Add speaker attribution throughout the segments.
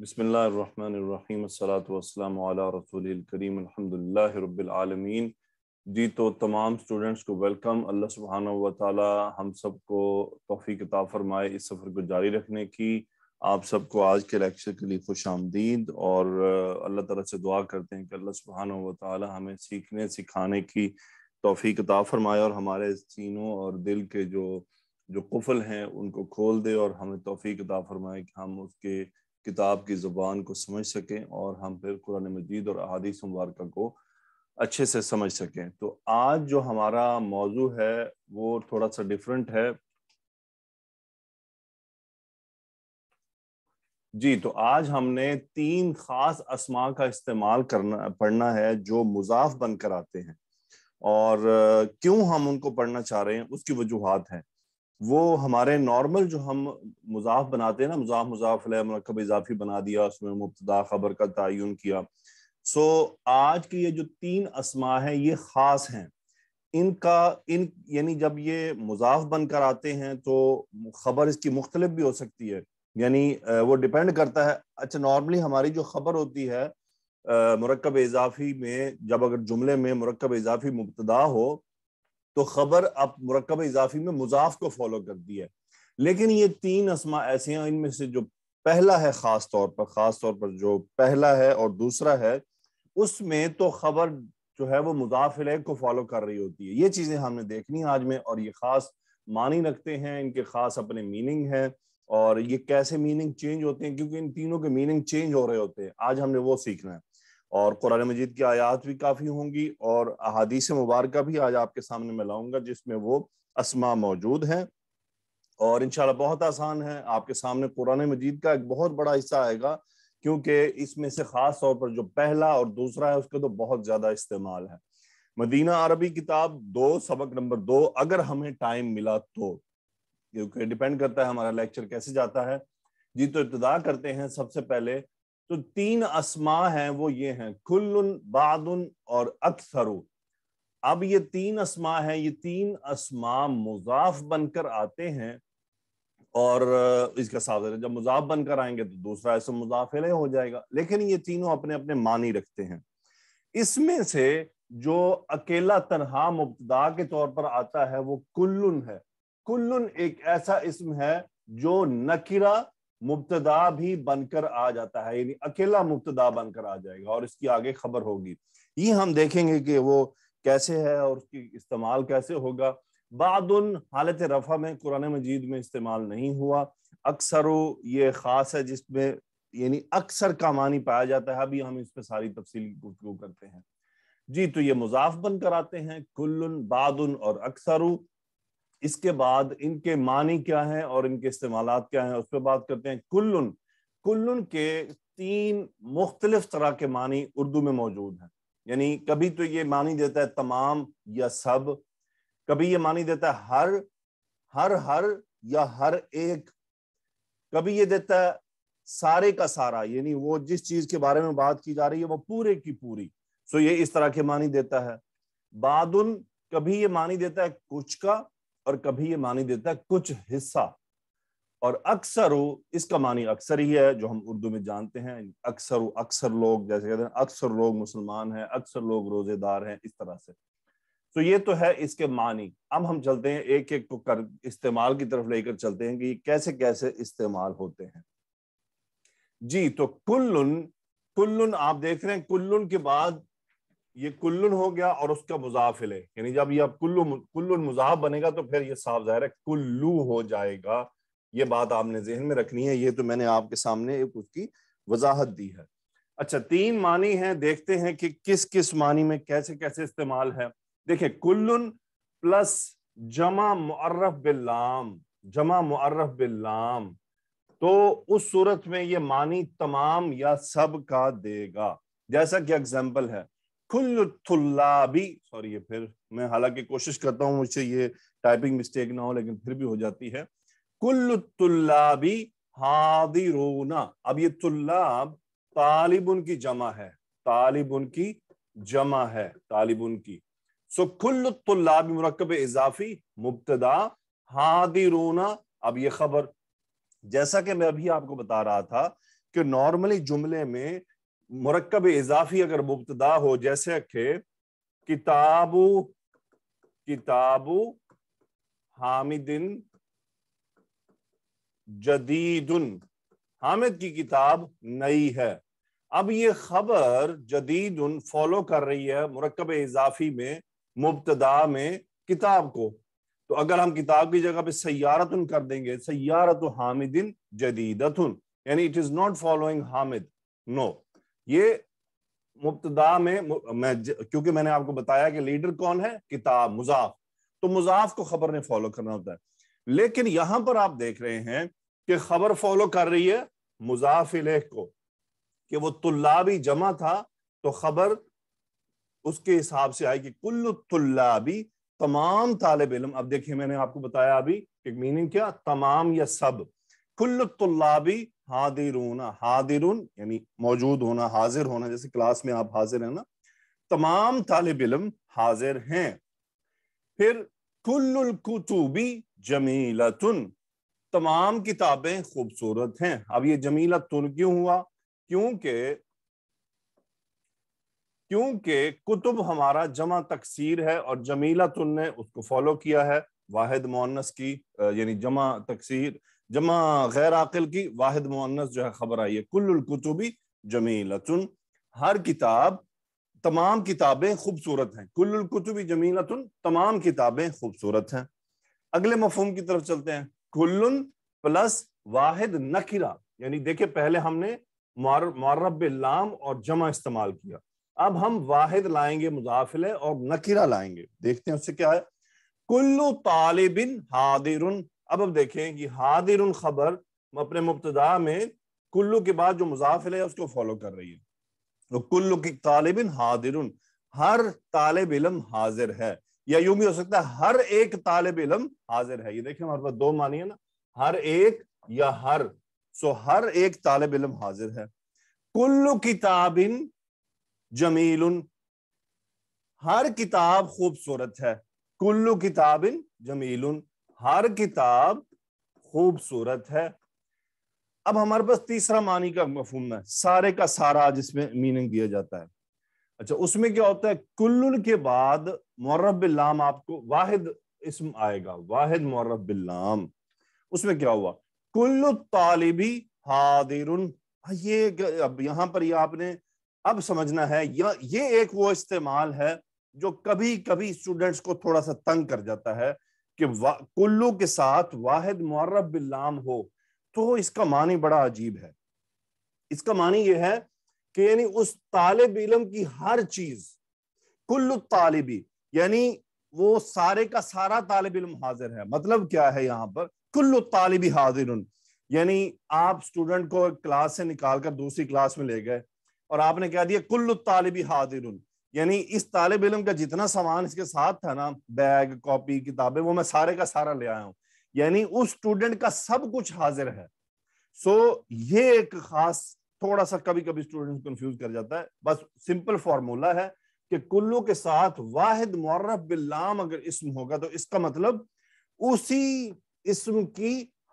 Speaker 1: बसमीम जी तो तमाम स्टूडेंट्स को वेलकम अल्लाह सुबहाना व ताली हम सबको तोफ़ी किताब फरमाए इस सफ़र को जारी रखने की आप सबको आज के लेक्चर के लिए खुश आमदीद और अल्लाह तला से दुआ करते हैं कि अल्लाह सुबहाना व हमें सीखने सिखाने की तोफ़ी किताब फरमाए और हमारे सीनों और दिल के जो जो कुफल हैं उनको खोल दे और हमें तोफ़ी किताब फरमाए कि हम उसके किताब की ज़ुबान को समझ सकें और हम फिर कुरान मजीद और अहादीस मुबारक को अच्छे से समझ सकें तो आज जो हमारा मौजू
Speaker 2: है वो थोड़ा सा डिफरेंट है जी तो आज हमने तीन खास असमा का इस्तेमाल
Speaker 1: करना पढ़ना है जो मुजाफ बनकर आते हैं और क्यों हम उनको पढ़ना चाह रहे हैं उसकी वजूहत हैं वो हमारे नॉर्मल जो हम मुजाफ बनाते हैं ना मुजाफ मुजाफ मरकब इजाफी बना दिया उसमें मुबतदा खबर का तयन किया सो आज के ये जो तीन असमा हैं ये ख़ास हैं इनका इन यानी जब ये मुजाफ बनकर आते हैं तो खबर इसकी मुख्तलिफ भी हो सकती है यानी वो डिपेंड करता है अच्छा नॉर्मली हमारी जो खबर होती है मरकब इजाफी में जब अगर जुमले में मरकब इजाफी मुबतदा हो तो खबर अब मरकब इजाफी में मुजाफ को फॉलो करती है लेकिन ये तीन असमा ऐसे हैं इनमें से जो पहला है ख़ास तौर पर ख़ास तौर पर जो पहला है और दूसरा है उसमें तो खबर जो है वो मुजाफिल को फॉलो कर रही होती है ये चीज़ें हमने देखनी है आज में और ये ख़ास मानी रखते हैं इनके ख़ास अपने मीनिंग हैं और ये कैसे मीनिंग चेंज होते हैं क्योंकि इन तीनों के मीनिंग चेंज हो रहे होते हैं आज हमने वो सीखना है और कुरान मजीद की आयात भी काफ़ी होंगी और अहादीस मुबारक भी आज आपके सामने मैं लाऊंगा जिसमें वो असमा मौजूद हैं और इन बहुत आसान है आपके सामने कुरान मजीद का एक बहुत बड़ा हिस्सा आएगा क्योंकि इसमें से ख़ास तौर पर जो पहला और दूसरा है उसका तो बहुत ज़्यादा इस्तेमाल है मदीना अरबी किताब दो सबक नंबर दो अगर हमें टाइम मिला तो क्योंकि डिपेंड करता है हमारा लेक्चर कैसे जाता है जी तो इब्तदा करते हैं सबसे पहले तो तीन असमा हैं वो ये हैं कुल्लुन बादुन और अक्सर अब ये तीन असमा हैं ये तीन असमा मुजाफ बनकर आते हैं और इसका साफ जब मुजाफ बनकर आएंगे तो दूसरा ऐसा मुजाफिले हो जाएगा लेकिन ये तीनों अपने अपने मानी रखते हैं इसमें से जो अकेला तनहा मुबतदा के तौर पर आता है वो कुल्लुन है कुल्लुन एक ऐसा इसम है जो नकिरा मुबतदा भी बनकर आ जाता है यानी अकेला मुबतदा बनकर आ जाएगा और इसकी आगे खबर होगी ये हम देखेंगे कि वो कैसे है और उसकी इस्तेमाल कैसे होगा उन हालत रफा में कुरान मजीद में इस्तेमाल नहीं हुआ अक्सर ये ख़ास है जिसमें यानी अक्सर का मानी पाया जाता है अभी हम इस पर सारी तफसी गुफ्तु करते हैं जी तो ये मुजाफ बनकर आते हैं कुल्लुन बाद और अक्सर इसके बाद इनके मानी क्या है और इनके इस्तेमाल क्या है उस पर बात करते हैं कुल्लुन कुल्लुन के तीन मुख्तलिफ तरह के मानी उर्दू में मौजूद हैं यानी कभी तो ये मानी देता है तमाम या सब कभी ये मानी देता है हर हर हर या हर एक कभी ये देता है सारे का सारा यानी वो जिस चीज के बारे में बात की जा रही है वो पूरे की पूरी सो ये इस तरह के मानी देता है बादुन कभी ये मानी देता है कुछ का और कभी ये मानी देता है कुछ हिस्सा और अक्सर वो इसका मानी अक्सर ही है जो हम उर्दू में जानते हैं अक्सर अक्सर लोग जैसे कहते हैं अक्सर लोग मुसलमान हैं अक्सर लोग रोजेदार हैं इस तरह से तो ये तो है इसके मानी अब हम चलते हैं एक एक को कर इस्तेमाल की तरफ लेकर चलते हैं कि कैसे कैसे इस्तेमाल होते हैं जी तो कुल्लुन कुल्लुन आप देख रहे हैं कुल्लुन के बाद ये कुल्लुन हो गया और उसका मुजाफिल है यानी जब ये अब कुल्लु कुल्लुन मुजाहब बनेगा तो फिर ये साफ जाहिर है कुल्लू हो जाएगा ये बात आपने जहन में रखनी है ये तो मैंने आपके सामने एक उसकी वजाहत दी है अच्छा तीन मानी है देखते हैं कि किस किस मानी में कैसे कैसे इस्तेमाल है देखिये कुल्लुन प्लस जमा मुर्रफ बिल्लाम जमा मुर्रफ बिल्लाम तो उस सूरत में ये मानी तमाम या सब का देगा जैसा कि एग्जाम्पल है सॉरी ये फिर मैं हालांकि कोशिश करता हूँ मुझसे ये टाइपिंग मिस्टेक ना हो लेकिन फिर भी हो जाती है कुल्ल तुल्लाबी रोना अब ये तुल्लाब तालिबुन की जमा है तालिबुन की जमा है तालिबुन की सो कुल्ल तुल्लाबी मरकब इजाफी मुबतदा रोना अब ये खबर जैसा कि मैं अभी आपको बता रहा था कि नॉर्मली जुमले में मरकब इजाफी अगर मुबतदा हो जैसे के किताबु किताबु हामिदिन जदीदन हामिद की किताब नई है अब ये खबर जदीद उन फॉलो कर रही है मरकब इजाफी में मुबतदा में किताब को तो अगर हम किताब की जगह पे सयारत कर देंगे सयारत हामिदिन जदीदतुन यानी इट इज नॉट फॉलोइंग हामिद नो ये मुब्तदा में मैं क्योंकि मैंने आपको बताया कि लीडर कौन है किताब मुजाफ तो मुजाफ को खबर ने फॉलो करना होता है लेकिन यहां पर आप देख रहे हैं कि खबर फॉलो कर रही है मुजाफिले को कि वो तुल्लाबी जमा था तो खबर उसके हिसाब से आएगी कुल्लु तुल्लाबी तमाम तालब इलम अब देखिए मैंने आपको बताया अभी कि मीनिंग क्या तमाम या सब कुल्लु तुल्लाबी हादिरून हादिरून यानी मौजूद होना हाजिर होना जैसे क्लास में आप हाजिर है ना तमाम तालब इलम हाजिर हैं फिर कुल्लुलकुतुबी कुतुबी जमीलतुन तमाम किताबें खूबसूरत हैं अब ये जमीला तुन क्यों हुआ क्योंकि क्योंकि कुतुब हमारा जमा तकसीर है और जमीला तुन ने उसको फॉलो किया है वाहिद मोनस की यानी जमा तकसीर जमा गैर आकिल की वाहिद मुअन्नस जो है खबर आई है कुल्ल कुतुबी जमीलतुन हर किताब तमाम किताबें खूबसूरत हैं कुल्ल कुतुबी जमीलतुन तमाम किताबें खूबसूरत हैं अगले मफहम की तरफ चलते हैं कुल्लन प्लस वाहिद नकिरा यानी देखिए पहले हमने मरब लाम और जमा इस्तेमाल किया अब हम वाहिद लाएंगे मुजाफिले और नकिरा लाएंगे देखते हैं उससे क्या है कुल्लु तालिबिन हादिरुन अब अब देखें कि हादिर खबर अपने मुबतदा में कुल्लू के बाद जो मुजाफिल है उसको फॉलो कर रही है तो कुल्लू की तालिब हादिर हर तालब इलम हाजिर है या यूं भी हो सकता है हर एक तालब इलम हाजिर है ये देखिए हमारे पास दो मानिए ना हर एक या हर सो हर एक तालब इलम हाजिर है कुल्लू किताबिन जमील हर किताब खूबसूरत है कुल्लू किताबिन जमील हर किताब खूबसूरत है अब हमारे पास तीसरा मानी का मफहम है सारे का सारा जिसमें मीनिंग दिया जाता है अच्छा उसमें क्या होता है कुल्लुल के बाद मौरब आपको वाहिद इसम आएगा वाहिद मौरब उसमें क्या हुआ कुल्लु तालिबी हादिर हाँ, ये अब यहां पर ये आपने अब समझना है या ये एक वो इस्तेमाल है जो कभी कभी स्टूडेंट्स को थोड़ा सा तंग कर जाता है कि कुल्लू के साथ वाहिद मुर्रब बिल्लाम हो तो इसका मानी बड़ा अजीब है इसका मानी यह है कि यानी उस तालब इलम की हर चीज कुल्लु तालिबी यानी वो सारे का सारा तालब इलम हाजिर है मतलब क्या है यहाँ पर कुल्लु तालिबी हाजिर यानी आप स्टूडेंट को क्लास से निकालकर दूसरी क्लास में ले गए और आपने कह दिया कुल्लु तालिबी हाजिर यानी इस तालब इलम का जितना सामान इसके साथ था ना बैग कॉपी किताबें वो मैं सारे का सारा ले आया हूँ यानी उस स्टूडेंट का सब कुछ हाजिर है सो ये एक खास थोड़ा सा कभी कभी स्टूडेंट कंफ्यूज कर जाता है बस सिंपल फॉर्मूला है कि कुल्लू के साथ वाहिद मौरफ बिल्लाम अगर इसम होगा तो इसका मतलब उसी इसम की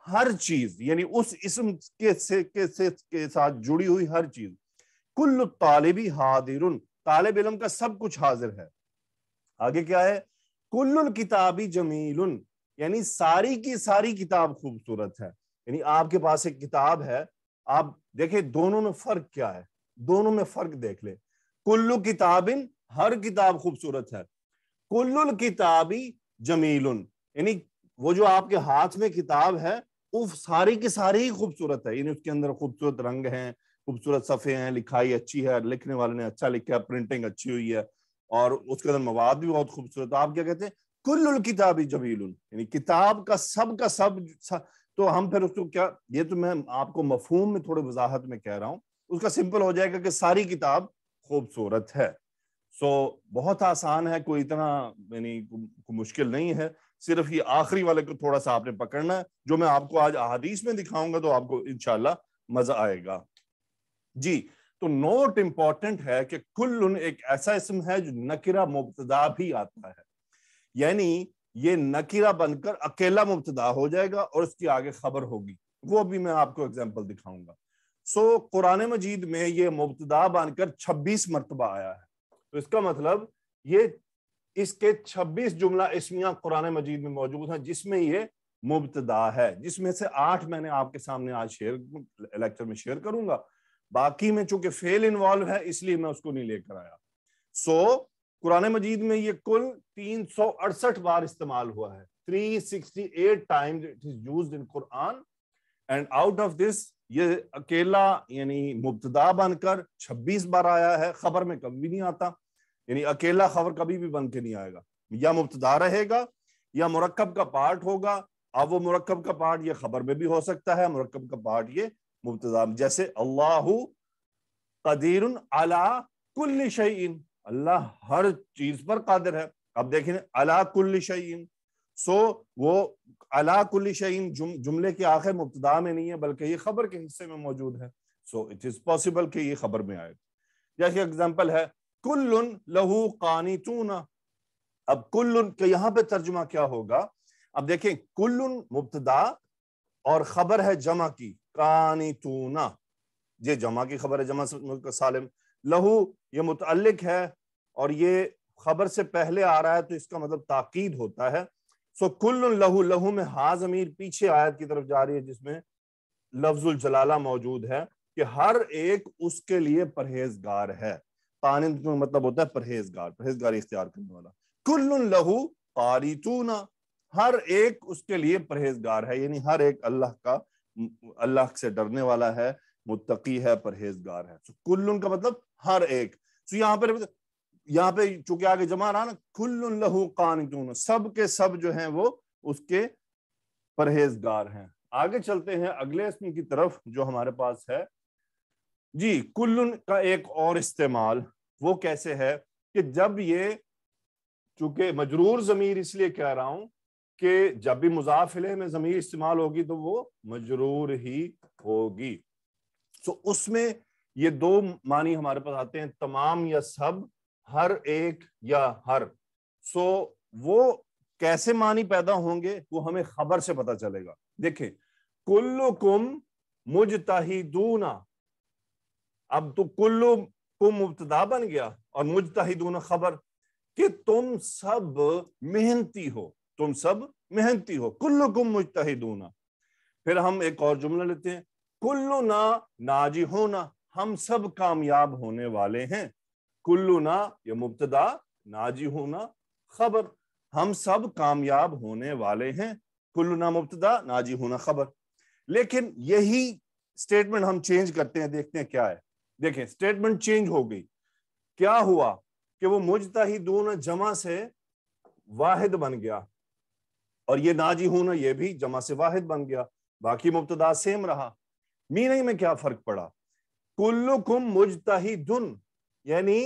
Speaker 1: हर चीज यानी उस इसम के से के से के साथ जुड़ी हुई हर चीज कुल्लु तालिबी हादिरुन तालब इलम का सब कुछ हाजिर है आगे क्या है कुल्लुल किताबी जमील यानी सारी की सारी किताब खूबसूरत है यानी आपके पास एक किताब है आप देखे दोनों में फर्क क्या है दोनों में फर्क देख ले कुल्लु किताबिन हर किताब खूबसूरत है कुल्लुल किताबी जमील यानी वो जो आपके हाथ में किताब है वो सारी की सारी ही खूबसूरत है यानी उसके अंदर खूबसूरत रंग हैं खूबसूरत सफ़े हैं लिखाई अच्छी है लिखने वाले ने अच्छा लिखा है प्रिंटिंग अच्छी हुई है और उसके अंदर मवाद भी बहुत खूबसूरत आप क्या कहते हैं कुल्लुल किताब जमील यानी किताब का सब का सब तो हम फिर उसको क्या ये तो मैं आपको मफहूम में थोड़े वजाहत में कह रहा हूँ उसका सिंपल हो जाएगा कि सारी किताब खूबसूरत है सो बहुत आसान है कोई इतना यानी मुश्किल नहीं है सिर्फ ये आखिरी वाले को थोड़ा सा आपने पकड़ना है जो मैं आपको आज अहादीस में दिखाऊंगा तो आपको इनशाला मजा आएगा जी तो नोट इंपॉर्टेंट है कि कुल्लुन एक ऐसा इसम है जो नकिरा मुबतदा भी आता है यानी ये नकिरा बनकर अकेला मुबतदा हो जाएगा और उसकी आगे खबर होगी वो भी मैं आपको एग्जाम्पल दिखाऊंगा सो so, कुरान मजीद में ये मुबतदा बनकर छब्बीस मरतबा आया है तो इसका मतलब ये इसके छब्बीस जुमला इसमिया कुरान मजीद में मौजूद है जिसमें ये मुबतदा है जिसमें से आठ मैंने आपके सामने आज शेयर लेक्चर में शेयर करूंगा बाकी में चूंकि फेल इन्वॉल्व है इसलिए मैं उसको नहीं लेकर आया सो so, कुरान मजीद में ये कुल तीन सौ अड़सठ बार इस्तेमाल हुआ है 368 times it is used in Quran and out of this ये अकेला यानी मुबतदा बनकर 26 बार आया है खबर में कभी भी नहीं आता यानी अकेला खबर कभी भी बन के नहीं आएगा या मुबतदा रहेगा या मुरक्कब का पार्ट होगा अब वो मुरक्कब का पार्ट ये खबर में भी हो सकता है मुरक्कब का पार्ट ये मुबतजा जैसे अल्लाह कदीर अला कुल शयन अल्लाह हर चीज पर कादिर है अब देखें अला कुल शयन सो वो अला कुल शयन जुम, जुमले के आखिर मुबतदा में नहीं है बल्कि ये खबर के हिस्से में मौजूद है सो इट इज पॉसिबल कि ये खबर में आए जैसे एग्जाम्पल है कुल लहू कानी तूना अब कुल के यहाँ पे तर्जुमा क्या होगा अब देखें कुल मुबतदा और खबर है जमा की कानितूना ये जमा की खबर है जमा सालिम लहू ये मुतलक है और ये खबर से पहले आ रहा है तो इसका मतलब ताकीद होता है सो कुल लहू लहू में हाज अमीर पीछे आयत की तरफ जा रही है जिसमें लफ्जुल जलाला मौजूद है कि हर एक उसके लिए परहेजगार है कानिंद का मतलब होता है परहेजगार परहेजगार इख्तियार करने वाला कुल लहू कारितूना हर एक उसके लिए परहेजगार है यानी हर एक अल्लाह का अल्लाह से डरने वाला है मुत्तकी है परहेजगार है कुल्ल कुल्लुन का मतलब हर एक सो यहाँ पर यहाँ पे चूंकि आगे जमा रहा ना कुल्लुन लहू कान सब के सब जो हैं वो उसके परहेजगार हैं आगे चलते हैं अगले इसम की तरफ जो हमारे पास है जी कुल्लुन का एक और इस्तेमाल वो कैसे है कि जब ये चूंकि मजरूर जमीर इसलिए कह रहा हूं कि जब भी मुजाफिले में जमीर इस्तेमाल होगी तो वो मजरूर ही होगी तो उसमें ये दो मानी हमारे पास आते हैं तमाम या सब हर एक या हर सो वो कैसे मानी पैदा होंगे वो हमें खबर से पता चलेगा देखें कुल्लु कुम मुजताहिदूना अब तो कुल्लु कुम मुबतदा बन गया और दूना खबर कि तुम सब मेहनती हो तुम सब मेहनती हो कुल्लु कुम मुजतहिदूना फिर हम एक और जुमला लेते हैं कुल्लु ना नाजी होना हम सब कामयाब होने वाले हैं कुल्लु ना ये मुबतदा नाजी होना खबर हम सब कामयाब होने वाले हैं कुल्लु ना मुबतदा नाजी होना खबर लेकिन यही स्टेटमेंट हम चेंज करते हैं देखते हैं क्या है देखें स्टेटमेंट चेंज हो गई क्या हुआ कि वो मुजता ही दोनों जमा से वाहिद बन गया और ये नाजी होना ये भी जमा से वाहिद बन गया बाकी मुबतदा सेम रहा मीनिंग में क्या फर्क पड़ा कुल्लुकुम मुजतहिदुन यानी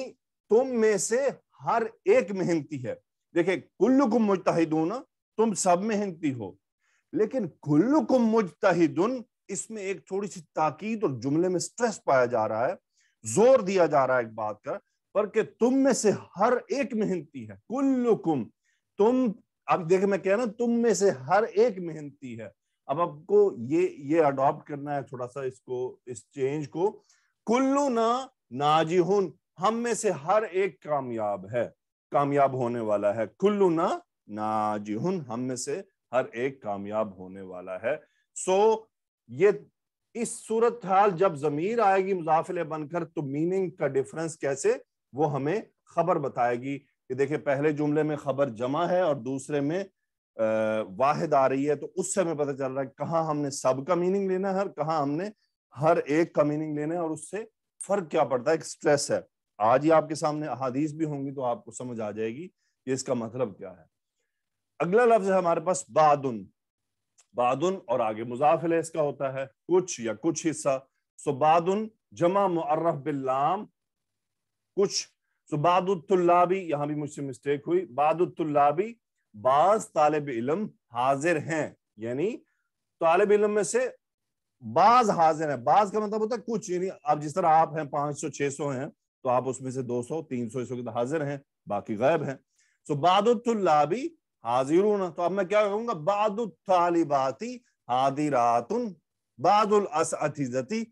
Speaker 1: तुम में से हर एक मेहनती है देखे कुल्लुकुम मुजतहिदून तुम सब मेहनती हो लेकिन कुल्लुकुम दुन इसमें एक थोड़ी सी ताकीद और जुमले में स्ट्रेस पाया जा रहा है जोर दिया जा रहा है एक बात का पर के तुम में से हर एक मेहनती है कुल्लुकुम तुम अब देख मैं कह रहा तुम में से हर एक मेहनती है अब आपको ये ये अडॉप्ट करना है थोड़ा सा इसको इस चेंज को कुल्लू ना नाजिहुन हम में से हर एक कामयाब है कामयाब होने वाला है कुल्लू ना नाजिहुन हम में से हर एक कामयाब होने वाला है सो so, ये इस सूरत हाल जब जमीर आएगी मुजाफिले बनकर तो मीनिंग का डिफरेंस कैसे वो हमें खबर बताएगी कि देखिए पहले जुमले में खबर जमा है और दूसरे में वाहिद आ रही है तो उससे हमें पता चल रहा है कहाँ हमने सब का मीनिंग लेना है और कहाँ हमने हर एक का मीनिंग लेना है और उससे फर्क क्या पड़ता है एक स्ट्रेस है आज ही आपके सामने अहादीस भी होंगी तो आपको समझ आ जाएगी कि इसका मतलब क्या है अगला लफ्ज है हमारे पास बादन बादन और आगे मुजाफिल इसका होता है कुछ या कुछ हिस्सा सो बादन जमा मुर्रफ बिल्लाम कुछ सो बादुल्लाबी यहां भी मुझसे मिस्टेक हुई बादुल्लाबी बास तालब इलम हाजिर हैं यानी तालब इलम में से बाज हाजिर है बाज का मतलब होता है कुछ यानी अब जिस तरह आप हैं पांच सौ छह सौ हैं तो आप उसमें से दो सौ तीन सौ हाजिर हैं बाकी गायब हैं सो बादुल्लाबी हाजिर तो अब मैं क्या कहूंगा बादुतालिबाती हादिरातुन बादुल असअतीजती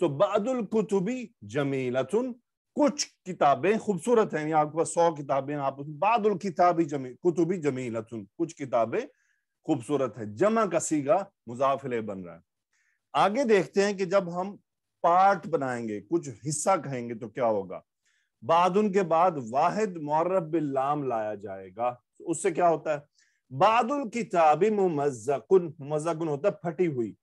Speaker 1: सो बादुल कुतुबी जमीलतुन कुछ किताबें खूबसूरत हैं आपके पास सौ किताबें आप बादल किताबी जमी कुतुबी जमी लथुन कुछ किताबें खूबसूरत है जमा का सीगा मुजाफिले बन रहा है आगे देखते हैं कि जब हम पार्ट बनाएंगे कुछ हिस्सा कहेंगे तो क्या होगा बाद के बाद वाहिद मोरब लाया जाएगा तो उससे क्या होता है बादल किताबी मुमजकुन मुमजकुन होता है फटी हुई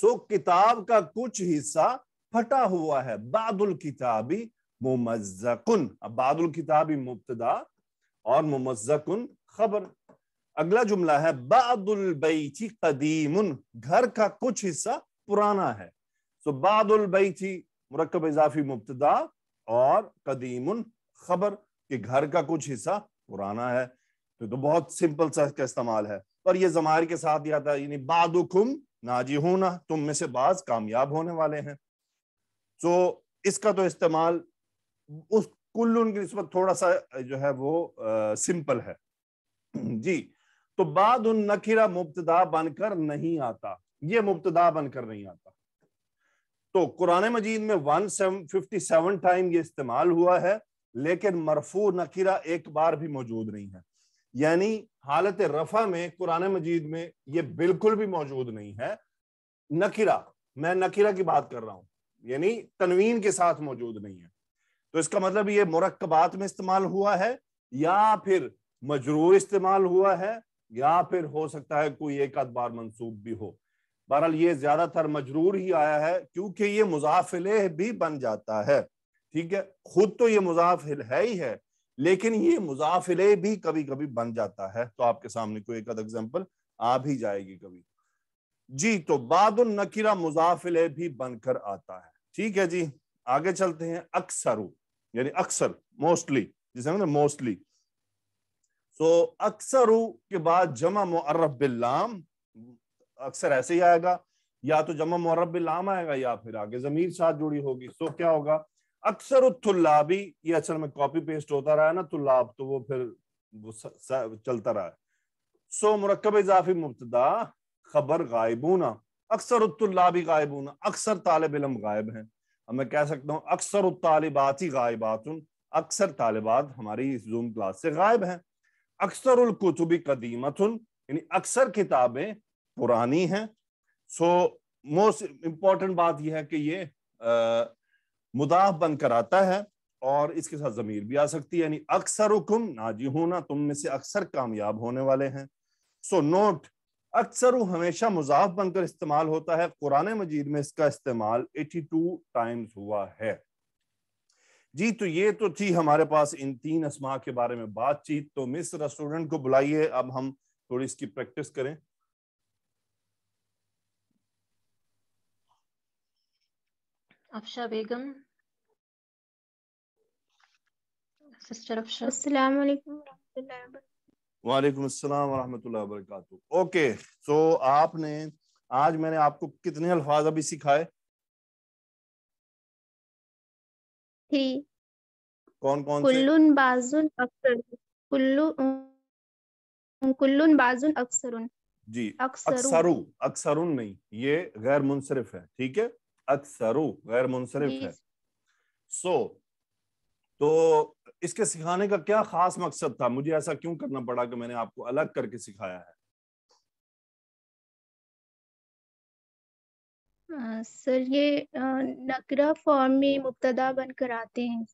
Speaker 1: सो किताब का कुछ हिस्सा फटा हुआ है बादुल किताबी मुमजकुन अब बादुल किताबी मुबतदा और मुमजकुन खबर अगला जुमला है बादुल बैची कदीमुन घर का कुछ हिस्सा पुराना है तो बादुल बैची मुरकब इजाफी मुबतदा और कदीमुन खबर कि घर का कुछ हिस्सा पुराना है तो, तो बहुत सिंपल सा इसका इस्तेमाल है और ये जमार के साथ याद है यानी बादुकुम नाजी होना तुम में से बाज कामयाब होने वाले हैं तो इसका तो इस्तेमाल उस कुल उनकी नस्बत थोड़ा सा जो है वो आ, सिंपल है जी तो बाद उन नखीरा मुबतदा बनकर नहीं आता ये मुबतदा बनकर नहीं आता तो कुरान मजीद में one seven fifty seven time ये इस्तेमाल हुआ है लेकिन मरफू नखीरा एक बार भी मौजूद नहीं है यानी हालत रफा में कुरान मजीद में ये बिल्कुल भी मौजूद नहीं है नखीरा मैं नखीरा की बात कर रहा हूं यानी तनवीन के साथ मौजूद नहीं है तो इसका मतलब ये मरकबात में इस्तेमाल हुआ है या फिर मजरूर इस्तेमाल हुआ है या फिर हो सकता है कोई एक आध बार मनसूब भी हो बहरहाल ये ज्यादातर मजरूर ही आया है क्योंकि ये मुजाफिले भी बन जाता है ठीक है खुद तो ये मुजाफिल है ही है लेकिन ये मुजाफिले भी कभी कभी बन जाता है तो आपके सामने कोई एक आध एग्जाम्पल आ भी जाएगी कभी जी तो बाद नकीरा मुजाफिले भी बनकर आता है ठीक है जी आगे चलते हैं अक्सर यानी अक्सर मोस्टली जिसे ना मोस्टली सो अक्सर के बाद जमा मुअर्रफ बिल्लाम अक्सर ऐसे ही आएगा या तो जमा मुअर्रफ बिल्लाम आएगा या फिर आगे जमीर साथ जुड़ी होगी सो क्या होगा अक्सर उत्थुल्लाबी ये असल में कॉपी पेस्ट होता रहा है ना तुल्लाब तो वो फिर वो स, स, चलता रहा है सो मुरकब इजाफी मुबतदा खबर गायबूना अक्सर उत्तुल्लाबी हूं अक्सर तालब इलम गायब हैं अब मैं कह सकता हूँ अक्सर तालिबात ही गायबात अक्सर तालिबात हमारी इस जूम क्लास से गायब हैं अक्सर उलकुतुबी कदीमत यानी अक्सर किताबें पुरानी हैं सो मोस्ट इम्पॉर्टेंट बात यह है कि ये मुदाफ बनकर आता है और इसके साथ जमीर भी आ सकती है यानी अक्सर हुकुम नाजी होना तुम में से अक्सर कामयाब होने वाले हैं सो नोट अक्सर वो हमेशा मुजाफ बनकर इस्तेमाल होता है कुरान मजीद में इसका इस्तेमाल 82 टाइम्स हुआ है जी तो ये तो थी हमारे पास इन तीन असमा के बारे में बातचीत तो मिस रेस्टोरेंट को बुलाइए अब हम थोड़ी इसकी प्रैक्टिस करें
Speaker 3: अफशा बेगम सिस्टर अफशा अस्सलाम वालेकुम
Speaker 1: वालेकुम अस्सलाम वरहमतुल्लाह वबरकातुह ओके सो आपने आज मैंने
Speaker 2: आपको कितने अल्फाज अभी सिखाए थ्री कौन
Speaker 1: कौन कुल्लुन
Speaker 3: बाजुन अक्सर कुल्लु कुल्लुन बाजुन अक्सरुन
Speaker 1: जी अक्सरु अक्सरुन नहीं ये गैर मुनसरिफ है ठीक है अक्सरु गैर मुनसरिफ है सो so, तो इसके सिखाने का क्या खास मकसद था मुझे ऐसा क्यों करना
Speaker 2: पड़ा कि मैंने आपको अलग करके सिखाया है
Speaker 3: सर ये नकरा फॉर्म में मुबतदा बनकर आते हैं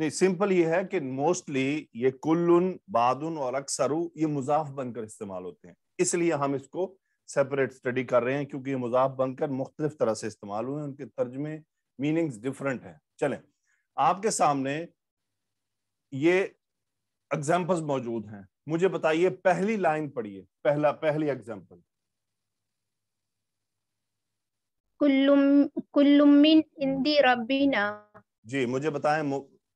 Speaker 1: नहीं सिंपल ये है कि मोस्टली ये कुल्लुन बादुन और अक्सरु ये मुजाफ बनकर इस्तेमाल होते हैं इसलिए हम इसको सेपरेट स्टडी कर रहे हैं क्योंकि ये मुजाफ बनकर मुख्तलिफ तरह से इस्तेमाल हुए हैं उनके तर्जमे मीनिंग्स डिफरेंट हैं चलें आपके सामने ये एग्जाम्पल्स मौजूद हैं मुझे बताइए पहली लाइन पढ़िए पहला पहली एग्जाम्पल
Speaker 3: रबीना
Speaker 1: जी मुझे बताएं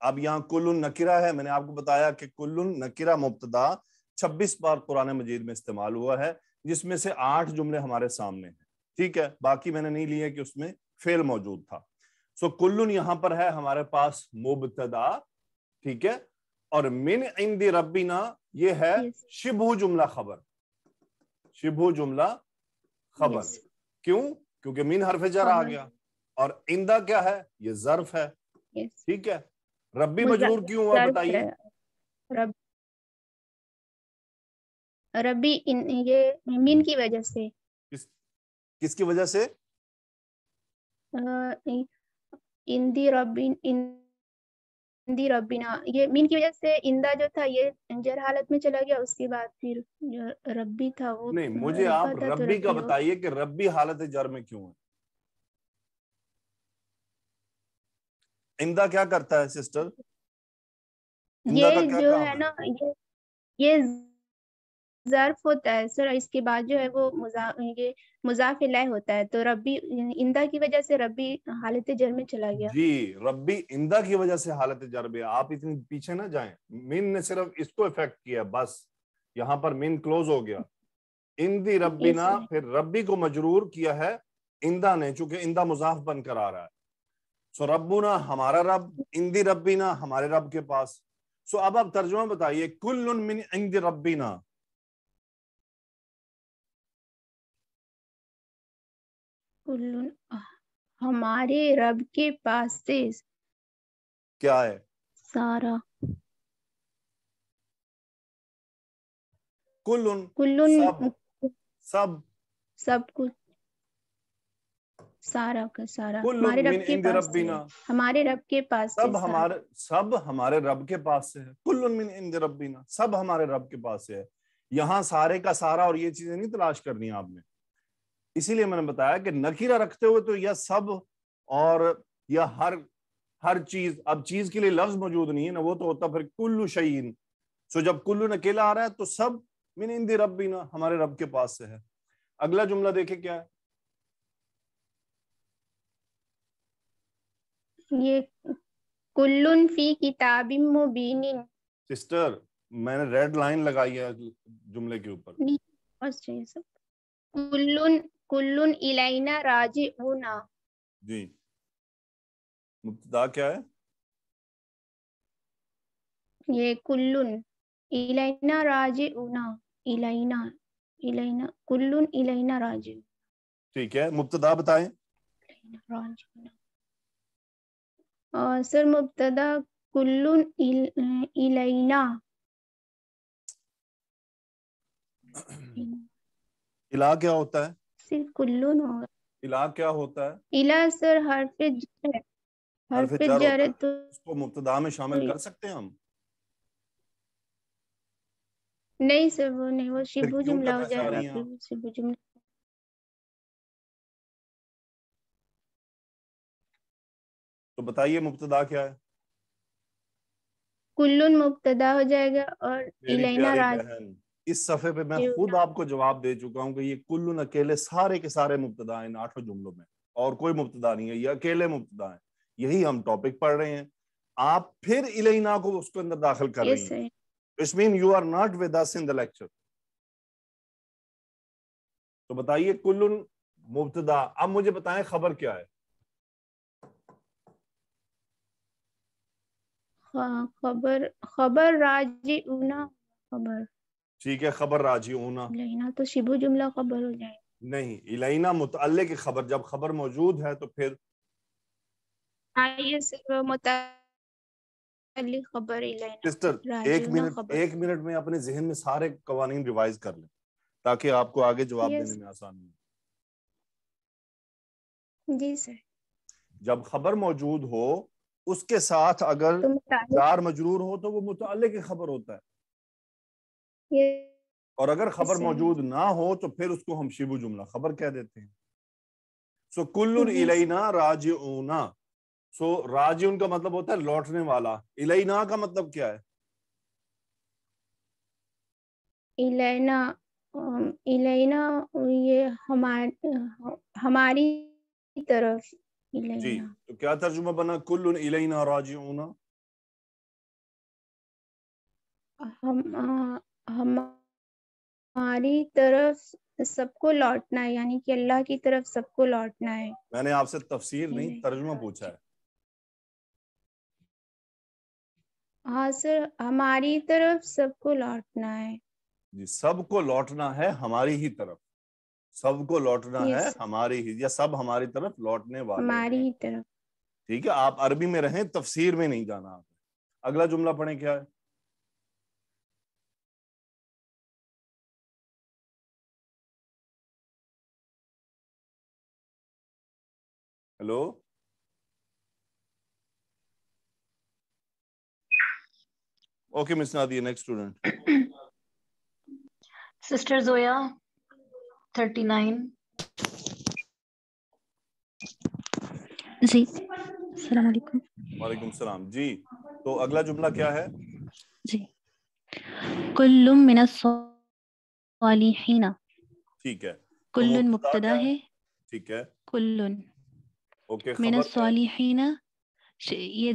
Speaker 1: अब यहाँ कुल्लुन नकिरा है मैंने आपको बताया कि कुल्लुन नकिरा मुबतदा 26 बार पुराने मजीद में इस्तेमाल हुआ है जिसमें से आठ जुमले हमारे सामने हैं ठीक है बाकी मैंने नहीं लिए कि उसमें फेल मौजूद था सो कुल्लुन यहां पर है हमारे पास मुबतदा ठीक है और मिन इंदी रबीना ये है शिभु जुमला खबर शिभु जुमला खबर क्यों क्योंकि मिन हरफ जर आ गया और इंदा क्या है ये जर्फ है
Speaker 2: ठीक है
Speaker 3: रबी मजरूर क्यों हुआ बताइए रबी इन ये मिन की वजह से किस
Speaker 2: किसकी वजह से
Speaker 3: इंदी रबिन इंदी रबिना ये मीन की वजह से इंदा जो था ये जर हालत में चला गया उसके बाद फिर जो रब्बी था वो नहीं तो मुझे आप तो रब्बी, रब्बी का बताइए
Speaker 1: कि रब्बी हालत
Speaker 2: जर में क्यों है इंदा क्या करता है सिस्टर
Speaker 3: इंदा ये जो है ना ये ये ज़र्फ होता है सर इसके बाद जो है वो मुजा मुजाफ इलाह होता है तो रबी इंदा की वजह से रबी हालत जर में चला गया
Speaker 1: जी रबी इंदा की वजह से हालत जर में आप इतनी पीछे ना जाएं मिन ने सिर्फ इसको इफेक्ट किया बस यहाँ पर मिन क्लोज हो गया इंदी रबी ना फिर रबी को मजरूर किया है इंदा ने चूंकि इंदा मुजाफ बनकर आ रहा है सो रबू ना हमारा रब
Speaker 2: इंदी रबी ना हमारे रब के पास सो अब आप तर्जुमा बताइए कुल्लुन मिन इंदी रबी ना
Speaker 3: हमारे रब के पास से क्या है सारा कुल्लुन कुल्लुन सब सब, सब कुछ सारा का सारा हमारे रब के पास हमारे रब के पास सब हमारे
Speaker 1: सब हमारे रब के पास से है कुल्लुन मिन इंद रब्बीना सब हमारे रब के पास से है यहाँ सारे का सारा और ये चीजें नहीं तलाश करनी आपने इसीलिए मैंने बताया कि नखीरा रखते हुए तो यह सब और यह हर हर चीज अब चीज के लिए लफ्ज मौजूद नहीं है ना वो तो होता फिर कुल्लू शहीन सो जब कुल्लू नकेला आ रहा है तो सब मीन इंदी रब भी ना हमारे रब के पास से है अगला जुमला देखे क्या है
Speaker 3: ये कुल्लुन फी किताबिम मुबीनिन
Speaker 1: सिस्टर मैंने रेड लाइन लगाई है
Speaker 2: जुमले के ऊपर
Speaker 3: कुल्लुन कुल्लुन इलाइना राजी राजिउना जी
Speaker 2: मुब्तदा क्या है
Speaker 3: ये कुल्लुन इलाइना राजी राजिउना इलाइना इलाइना कुल्लुन इलाइना राजी
Speaker 2: ठीक है मुब्तदा बताएं
Speaker 3: आ, सर मुब्तदा कुल्लुन इल, इलाइना
Speaker 2: इला क्या होता है
Speaker 3: सिर्फ कुल्लून होगा
Speaker 1: इला क्या होता
Speaker 3: है इला सर हर हरफ जर तो
Speaker 1: उसको मुब्तदा में शामिल कर सकते हैं हम
Speaker 3: नहीं सर वो नहीं वो शिबू जुमला हो जाएगा शिबू जुमला
Speaker 2: तो बताइए मुब्तदा क्या है
Speaker 3: कुल्लुन मुब्तदा हो जाएगा और इलेना राज
Speaker 1: इस सफे पे मैं खुद आपको जवाब दे चुका हूँ कि ये कुल्लू अकेले सारे के सारे मुबतदा हैं इन आठों जुमलों में और कोई मुबतदा नहीं है ये अकेले मुबतदा हैं यही हम टॉपिक पढ़ रहे हैं आप फिर इलेना को उसके अंदर दाखिल कर रहे हैं which mean you are not with us in the
Speaker 2: lecture तो बताइए कुल्लुन मुबतदा अब मुझे बताएं खबर क्या है
Speaker 3: हाँ, खबर खबर राजी खबर
Speaker 1: ठीक है खबर राजी होना
Speaker 3: तो शिबू जुमला खबर हो जाए
Speaker 1: नहीं इलाइना मुतल की खबर जब खबर मौजूद है तो फिर
Speaker 3: सिस्टर
Speaker 1: एक मिनट एक मिनट में अपने जहन में सारे कवानीन रिवाइज कर लें ताकि आपको आगे जवाब देने में
Speaker 3: आसानी हो जी सर
Speaker 1: जब खबर मौजूद हो उसके साथ अगर तो जार मजरूर हो तो वो मुतल की खबर होता है
Speaker 3: और
Speaker 1: अगर खबर मौजूद ना हो तो फिर उसको हम शिबु जुमला खबर कह देते हैं सो कुल्लुन हम्म। इलेना राज सो राज का मतलब होता है लौटने वाला इलेना का मतलब क्या है
Speaker 3: इलेना इलेना ये हमार, हमारी तरफ जी
Speaker 1: तो क्या तर्जुमा बना कुल इलेना राज
Speaker 3: हम हम हमारी तरफ सबको लौटना है यानी कि अल्लाह की तरफ सबको लौटना है
Speaker 1: मैंने आपसे तफसीर नहीं तर्जमा पूछा है
Speaker 3: हाँ सर हमारी तरफ सबको लौटना है
Speaker 1: जी सबको लौटना है हमारी ही तरफ सबको लौटना है हमारी ही या सब हमारी तरफ लौटने वाले
Speaker 3: हमारी ही तरफ
Speaker 1: ठीक है आप अरबी में रहें तफसीर में
Speaker 2: नहीं जाना आपने अगला जुमला पढ़े क्या है hello okay miss miss next student
Speaker 3: sister Zoya thirty nine जी अस्सलाम वालेकुम
Speaker 1: वालेकुम सलाम जी तो अगला जुमला क्या है
Speaker 3: जी कुल्लुम मिन सालिहीना ठीक है तो कुल्लुन मुब्तदा है ठीक है कुल्लुन ओके ये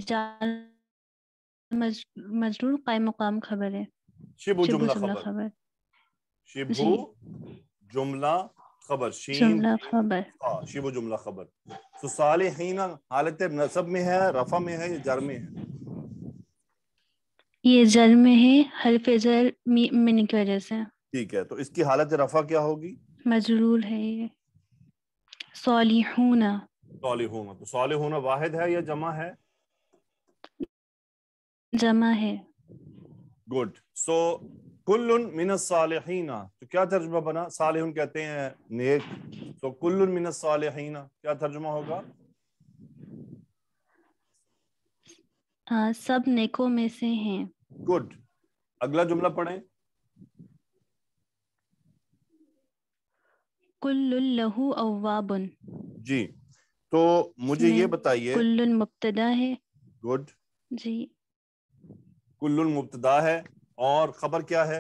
Speaker 3: मजरूर खबर है शिबु जुमला खबर
Speaker 1: शिबु
Speaker 4: जुमला
Speaker 1: खबर जुमला खबर शिबु जुमला खबर तो सालिहीन हालत नसब में है रफा में है या जर में है
Speaker 3: ये जर में है हल्फ जर मिन की वजह से
Speaker 1: ठीक है तो इसकी हालत रफा क्या होगी
Speaker 3: मजरूर है ये सोलिहूना
Speaker 1: सालिहून तो होना वाहिद है या जमा है जमा है गुड सो कुल मिनस सालिहीना तो क्या तर्जमा बना सालिहून कहते हैं नेक तो कुल मिनस सालिहीना क्या तर्जमा होगा
Speaker 3: आ, सब नेकों में से हैं
Speaker 1: गुड अगला जुमला पढ़ें
Speaker 3: कुल्लुल्लहु अव्वाबुन
Speaker 1: जी तो मुझे ये बताइए कुल्लुन
Speaker 3: मुब्तदा है गुड जी
Speaker 1: कुल्लुन मुब्तदा है और खबर क्या है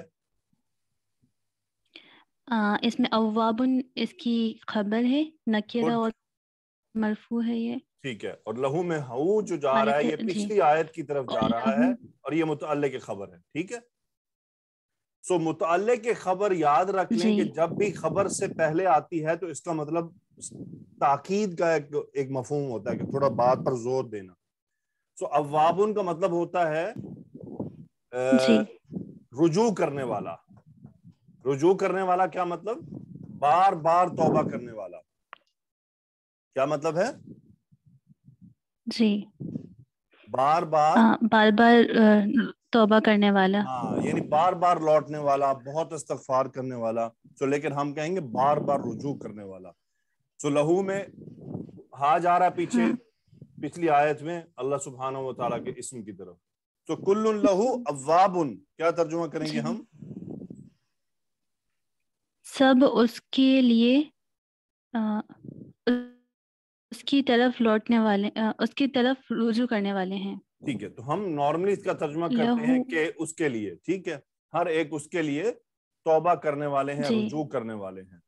Speaker 3: आ, इसमें अवाबुन इसकी खबर है नकीरा और मरफू है ये
Speaker 1: ठीक है और लहू में हऊ जो जा रहा है ये पिछली आयत की तरफ जा रहा है और ये मुत की खबर है ठीक है सो मुताले की खबर याद रख लें कि जब भी खबर से पहले आती है तो इसका मतलब ताकीद का एक, एक मफहम होता है कि थोड़ा बात पर जोर देना सो अवाब का मतलब होता है रुजू करने वाला रुजू करने वाला क्या मतलब बार बार तोबा करने वाला क्या मतलब है जी बार बार आ,
Speaker 3: बार बार तोबा करने वाला हाँ यानी
Speaker 1: बार बार लौटने वाला बहुत इस्तफार करने वाला तो लेकिन हम कहेंगे बार बार रुजू करने वाला तो लहू में हा जा रहा पीछे हाँ। पिछली आयत में अल्लाह सुबहाना वाली के इसम की तरफ तो कुल्लु लहू अवाबुन क्या तर्जुमा करेंगे हम
Speaker 3: सब उसके लिए आ, उसकी तरफ लौटने वाले आ, उसकी तरफ रुजू करने वाले हैं
Speaker 1: ठीक है तो हम नॉर्मली इसका तर्जमा करते हैं कि उसके लिए ठीक है हर एक उसके लिए तौबा करने वाले हैं रुजू करने वाले हैं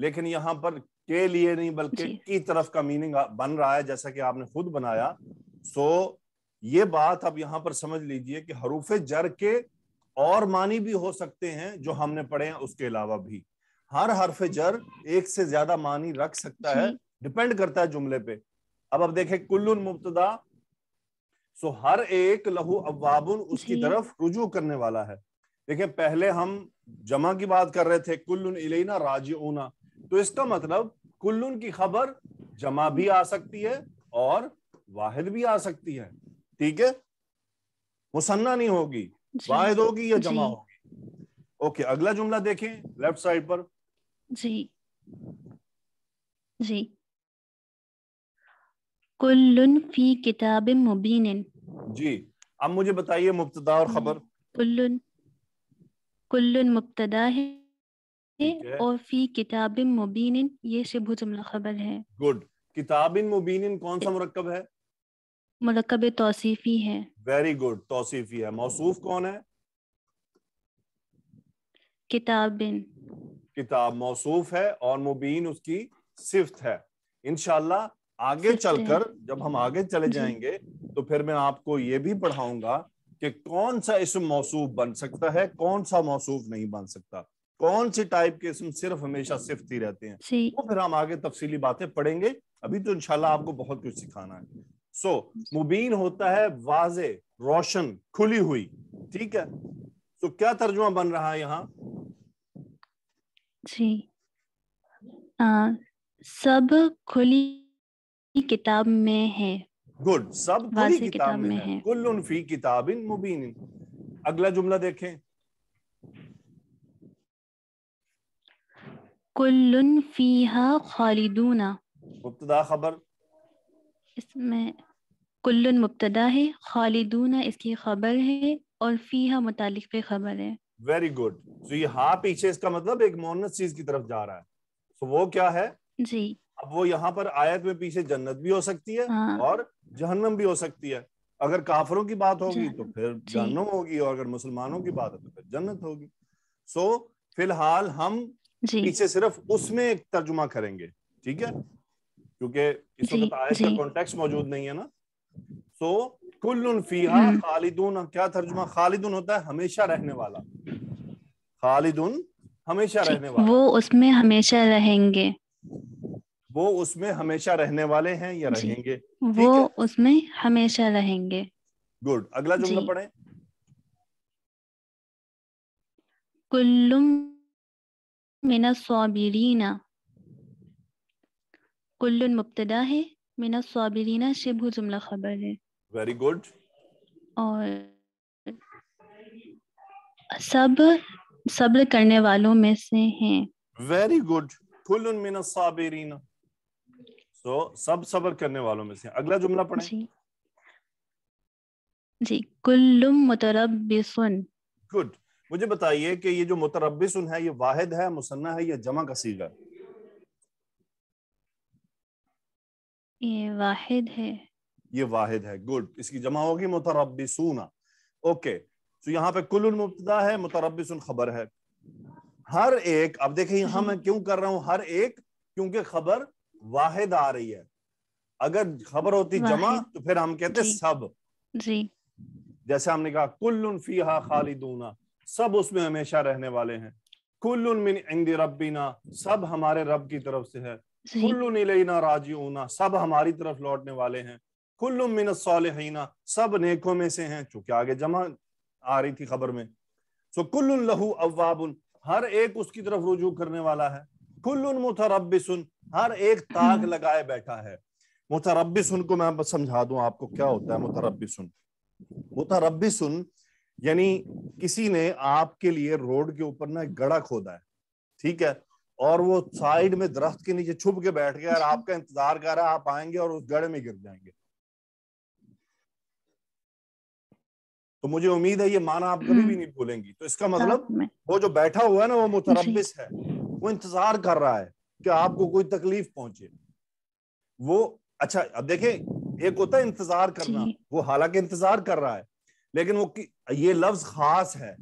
Speaker 1: लेकिन यहाँ पर के लिए नहीं बल्कि की तरफ का मीनिंग बन रहा है जैसा कि आपने खुद बनाया सो ये बात आप यहाँ पर समझ लीजिए कि हरूफ जर के और मानी भी हो सकते हैं जो हमने पढ़े हैं उसके अलावा भी हर हरफ जर एक से ज्यादा मानी रख सकता है डिपेंड करता है जुमले पे अब अब देखें कुल्लुन मुब्तदा सो हर एक लहू अवाबुन उसकी तरफ रुजू करने वाला है देखिये पहले हम जमा की बात कर रहे थे कुल्लुन इलेना राजिउना तो इसका मतलब कुल्लुन की खबर जमा भी आ सकती है और वाहिद भी आ सकती है ठीक है मुसन्ना नहीं होगी वाहिद होगी या जमा होगी ओके अगला जुमला देखें लेफ्ट साइड पर
Speaker 3: जी जी कुल्लुन फी किताब मुबीन
Speaker 1: जी अब मुझे बताइए मुबतदा और खबर
Speaker 3: कुल्लुन कुल्लुन मुब्तदा है और फी किताब मुबीन ये शिबु जुमला खबर है
Speaker 1: गुड किताब मुबीन कौन सा मरकब है
Speaker 3: मरकब तोसीफी है
Speaker 1: वेरी गुड तोसीफी है मौसूफ कौन है
Speaker 3: किताबिन
Speaker 1: किताब मौसूफ है और मुबीन उसकी सिफत है इनशाला आगे चलकर जब हम आगे चले जाएंगे तो फिर मैं आपको ये भी पढ़ाऊंगा कि कौन सा इसम मौसू बन सकता है कौन सा मौसू नहीं बन सकता कौन सी टाइप के इसम सिर्फ हमेशा सिफती रहते हैं तो फिर हम आगे तफसीली बातें पढ़ेंगे अभी तो इनशाला आपको बहुत कुछ सिखाना है सो so, मुबीन होता है वाजे रोशन खुली हुई ठीक है तो क्या तर्जुमा बन रहा है यहाँ
Speaker 3: जी आ, सब खुली किताब में है
Speaker 1: गुड सब खुली किताब, में, में है कुल्लुन फी किताबिन मुबीन अगला जुमला देखें
Speaker 3: कुल्लुन फीहा खालिदूना
Speaker 1: मुब्तदा खबर
Speaker 3: इसमें कुल्लुन मुब्तदा है खालिदूना इसकी खबर है और फीहा मुतालिक खबर है
Speaker 1: वेरी गुड तो ये हाँ पीछे इसका मतलब एक मोहनस चीज की तरफ जा रहा है तो so, वो क्या है जी अब वो यहाँ पर आयत में पीछे जन्नत भी हो सकती है हाँ। और जहन्नम भी हो सकती है अगर काफरों की बात होगी तो फिर जहन्नम होगी और अगर मुसलमानों की बात है तो फिर जन्नत होगी सो फिलहाल हम पीछे सिर्फ उसमें एक तर्जुमा करेंगे ठीक है क्योंकि इस वक्त आयत का कॉन्टेक्स्ट मौजूद नहीं है ना सो so, फीहा हम्म। खालिदुन क्या तर्जुमा खालिदुन होता है हमेशा रहने वाला खालिदुन हमेशा रहने वाला वो
Speaker 3: उसमें हमेशा रहेंगे
Speaker 1: वो उसमें हमेशा रहने वाले हैं या रहेंगे
Speaker 3: वो उसमें हमेशा रहेंगे
Speaker 2: गुड अगला
Speaker 1: जुमला पढ़े
Speaker 3: कुल्लुम मिना सोबिरीना कुल्लुन मुब्तदा है मिना सोबिरीना शिबू जुमला खबर है वेरी गुड और सब सब्र करने वालों में से हैं
Speaker 1: वेरी गुड कुल्लुन मिना सोबिरीना तो सब सबर करने वालों में से अगला जुमला पढ़े जी,
Speaker 3: जी कुल्लुम मुतरबिसुन
Speaker 1: गुड मुझे बताइए कि ये जो मुतरबिसुन है ये वाहिद है मुसन्ना है या जमा का सीगा
Speaker 3: ये वाहिद है
Speaker 1: ये वाहिद है गुड इसकी जमा होगी मुतरबिसुना ओके तो यहाँ पे कुल मुब्तदा है मुतरबिसुन खबर है हर एक अब देखें हम मैं क्यों कर रहा हूँ हर एक क्योंकि खबर वाहिद आ रही है अगर खबर होती जमा तो फिर हम कहते जी, सब जी जैसे हमने कहा कुल फीहा खालिदूना सब उसमें हमेशा रहने वाले हैं कुल मिन इंदी रबीना सब हमारे रब की तरफ से है कुल्लुन राजी ऊना सब हमारी तरफ लौटने वाले हैं कुल मिन सोलहना सब नेकों में से हैं चूंकि आगे जमा आ रही थी खबर में सो कुल्लुन लहू अवाबुन हर एक उसकी तरफ रुजू करने वाला है कुल्लुन मुतरबिसन हर एक ताक लगाए बैठा है मुतरबिसन को मैं समझा दूं आपको क्या होता है मुतरबिसन मुतरबिसन यानी किसी ने आपके लिए रोड के ऊपर ना गड़ा खोदा है ठीक है और वो साइड में दरख्त के नीचे छुप के बैठ गया और आपका इंतजार कर रहा है आप आएंगे और उस गड़े में गिर जाएंगे तो मुझे उम्मीद है ये माना आप कभी भी हम्म। नहीं भूलेंगी तो इसका हाँ, मतलब वो जो बैठा हुआ है ना वो मुतरबिस है वो इंतजार कर रहा है कि आपको कोई तकलीफ पहुंचे वो अच्छा अब देखें एक होता है इंतजार करना वो हालांकि इंतजार कर रहा है लेकिन वो ये लफ्ज खास है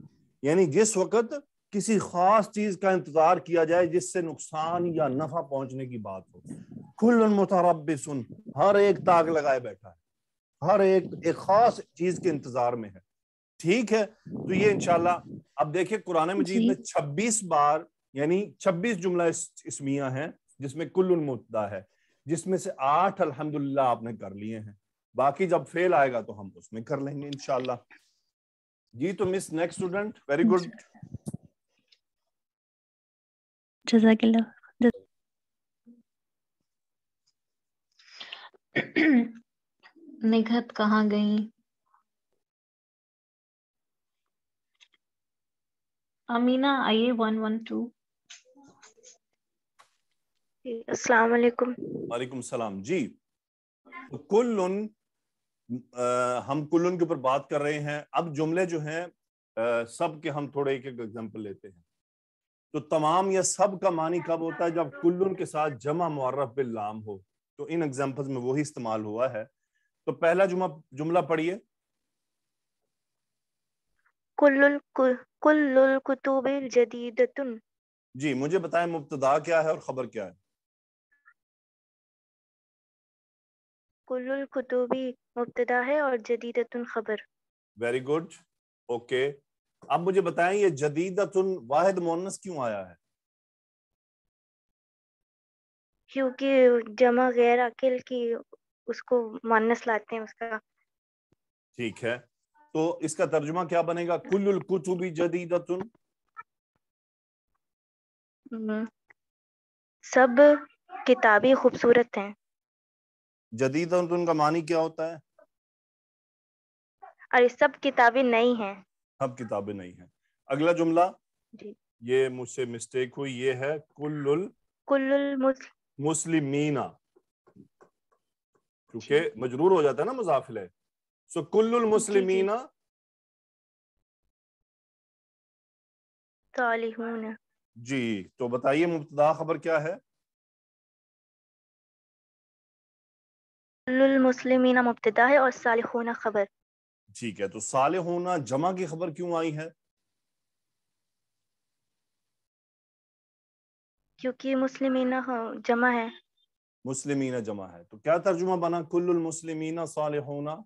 Speaker 1: यानी जिस वक्त किसी खास चीज का इंतजार किया जाए जिससे नुकसान या नफा पहुंचने की बात हो खुल मुतरब सुन हर एक ताक लगाए बैठा है हर एक एक खास चीज के इंतजार में है ठीक है तो ये इनशाला अब देखिए कुरान मजीद में 26 बार यानी 26 जुमला इसमिया है जिसमें कुल मुद्दा है जिसमें से आठ अल्हम्दुलिल्लाह आपने कर लिए हैं बाकी जब फेल आएगा तो हम उसमें कर लेंगे इनशाला जी तो miss next student very good
Speaker 3: Nighat कहाँ गई अमीना आइए
Speaker 5: वन वन टू वालेकुम
Speaker 1: सलाम जी तो कुल उन आ, हम कुल उन के ऊपर बात कर रहे हैं अब जुमले जो हैं सब के हम थोड़े एक एक एग्जांपल लेते हैं तो तमाम या सब का मानी कब होता है जब कुल्लुन के साथ जमा मुआरफ बिल लाम हो तो इन एग्जाम्पल्स में वही इस्तेमाल हुआ है तो पहला जुमा जुमला पढ़िए
Speaker 5: कुल्लुल कुतुबिल जदीदतुन
Speaker 2: जी मुझे बताएं मुब्तदा क्या है और खबर क्या है
Speaker 5: कुल्लुल कुतुबी मुब्तदा है और जदीदतुन खबर
Speaker 1: वेरी गुड ओके अब मुझे बताएं ये जदीदतुन वाहिद मोनस
Speaker 2: क्यों आया है
Speaker 5: क्योंकि जमा गैर अकिल की उसको मानस लाते हैं उसका
Speaker 2: ठीक है
Speaker 1: तो इसका तर्जुमा क्या बनेगा कुल्लुल कुतुबी जदीदतुन
Speaker 5: हम्म। सब किताबी खूबसूरत हैं
Speaker 2: जदीद और उनका मानी क्या होता है
Speaker 5: अरे सब किताबें नहीं हैं
Speaker 1: सब किताबें नहीं हैं अगला जुमला जी ये मुझसे मिस्टेक हुई ये है कुल्लुल कुल्लुल मुस्लिमीना
Speaker 2: क्योंकि मजरूर हो जाता है ना मुजाफिले सो कुल्लुल
Speaker 5: मुस्लिमीना
Speaker 2: जी तो बताइए मुब्तदा खबर क्या है
Speaker 5: मुस्लिमीना मुबतदा है और सालिहूना खबर
Speaker 1: ठीक है तो साले होना जमा की खबर क्यों आई है
Speaker 5: क्योंकि मुस्लिमीना जमा है
Speaker 1: मुस्लिमीना जमा है तो क्या तर्जुमा बना कुल्लुल मुस्लिमीना साले होना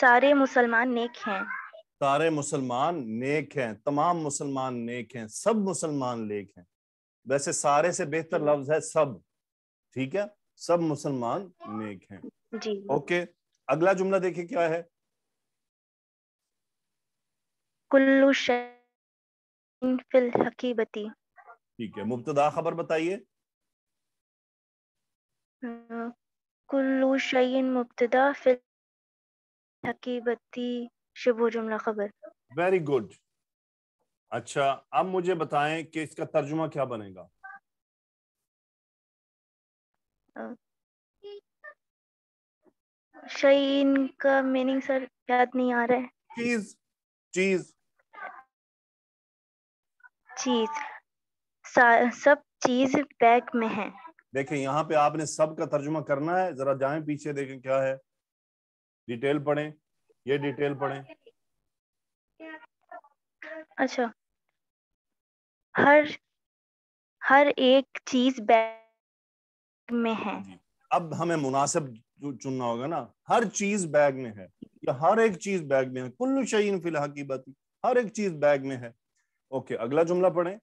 Speaker 5: सारे मुसलमान नेक हैं
Speaker 1: सारे मुसलमान नेक हैं तमाम मुसलमान नेक हैं सब मुसलमान नेक हैं वैसे सारे से बेहतर लफ्ज है सब ठीक है सब मुसलमान नेक हैं जी ओके अगला जुमला देखिए क्या है कुल्लू
Speaker 5: फिल हकीबती
Speaker 1: ठीक है मुबतदा खबर बताइए
Speaker 5: हम्म, कुल्लू शयन मुबतदा फिल हकीबती शुभ जुमला खबर
Speaker 2: वेरी गुड अच्छा अब मुझे बताएं कि इसका तर्जुमा क्या बनेगा
Speaker 5: शाइन का मीनिंग सर याद नहीं आ रहा है चीज चीज चीज सब चीज बैग में है
Speaker 1: देखें यहाँ पे आपने सब का तर्जुमा करना है जरा जाएं पीछे देखें क्या है
Speaker 2: डिटेल पढ़ें ये डिटेल पढ़ें
Speaker 5: अच्छा हर हर एक चीज बैग में है
Speaker 1: अब हमें मुनासिब चुनना होगा ना हर चीज बैग में है या हर एक चीज बैग में है कुल्लू शहीन फिलहाल की बात हर एक
Speaker 2: चीज बैग में है ओके अगला जुमला पढ़े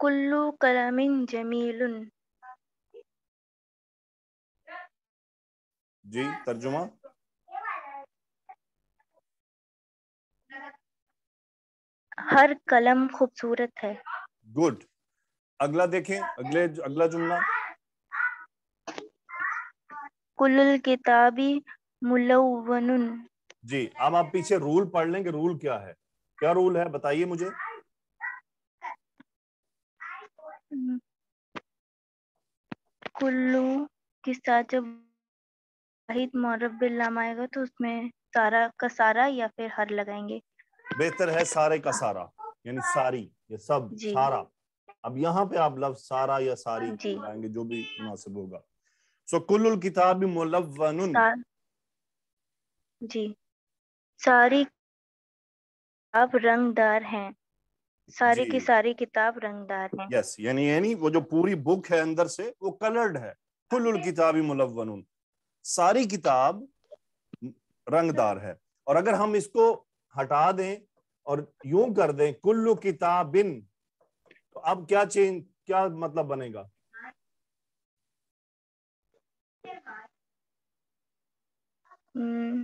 Speaker 5: कुल्लू कलमिन जमील
Speaker 2: जी तर्जुमा
Speaker 5: हर कलम खूबसूरत है
Speaker 2: गुड अगला देखें अगले अगला जुमला
Speaker 5: कुलल किताबी मुलवनुन
Speaker 1: जी अब आप पीछे रूल पढ़ लेंगे रूल क्या है क्या रूल है बताइए मुझे
Speaker 3: कुल्लू के
Speaker 5: साथ जब वाहिद मौरब आएगा तो उसमें सारा का सारा या फिर हर लगाएंगे
Speaker 1: बेहतर है सारे का सारा यानी सारी ये सब सारा अब यहाँ पे आप लफ्ज सारा या सारी लाएंगे हाँ जो भी मुनासिब होगा सो कुल किताब
Speaker 5: जी सारी अब रंगदार हैं सारी की सारी किताब रंगदार है
Speaker 1: यस यानी यानी वो जो पूरी बुक है अंदर से वो कलर्ड है कुल किताबी मुलवन सारी किताब रंगदार है और अगर हम इसको हटा दें और यूं कर दें कुल्लू किताबिन
Speaker 2: तो अब क्या चेंज क्या मतलब बनेगा hmm.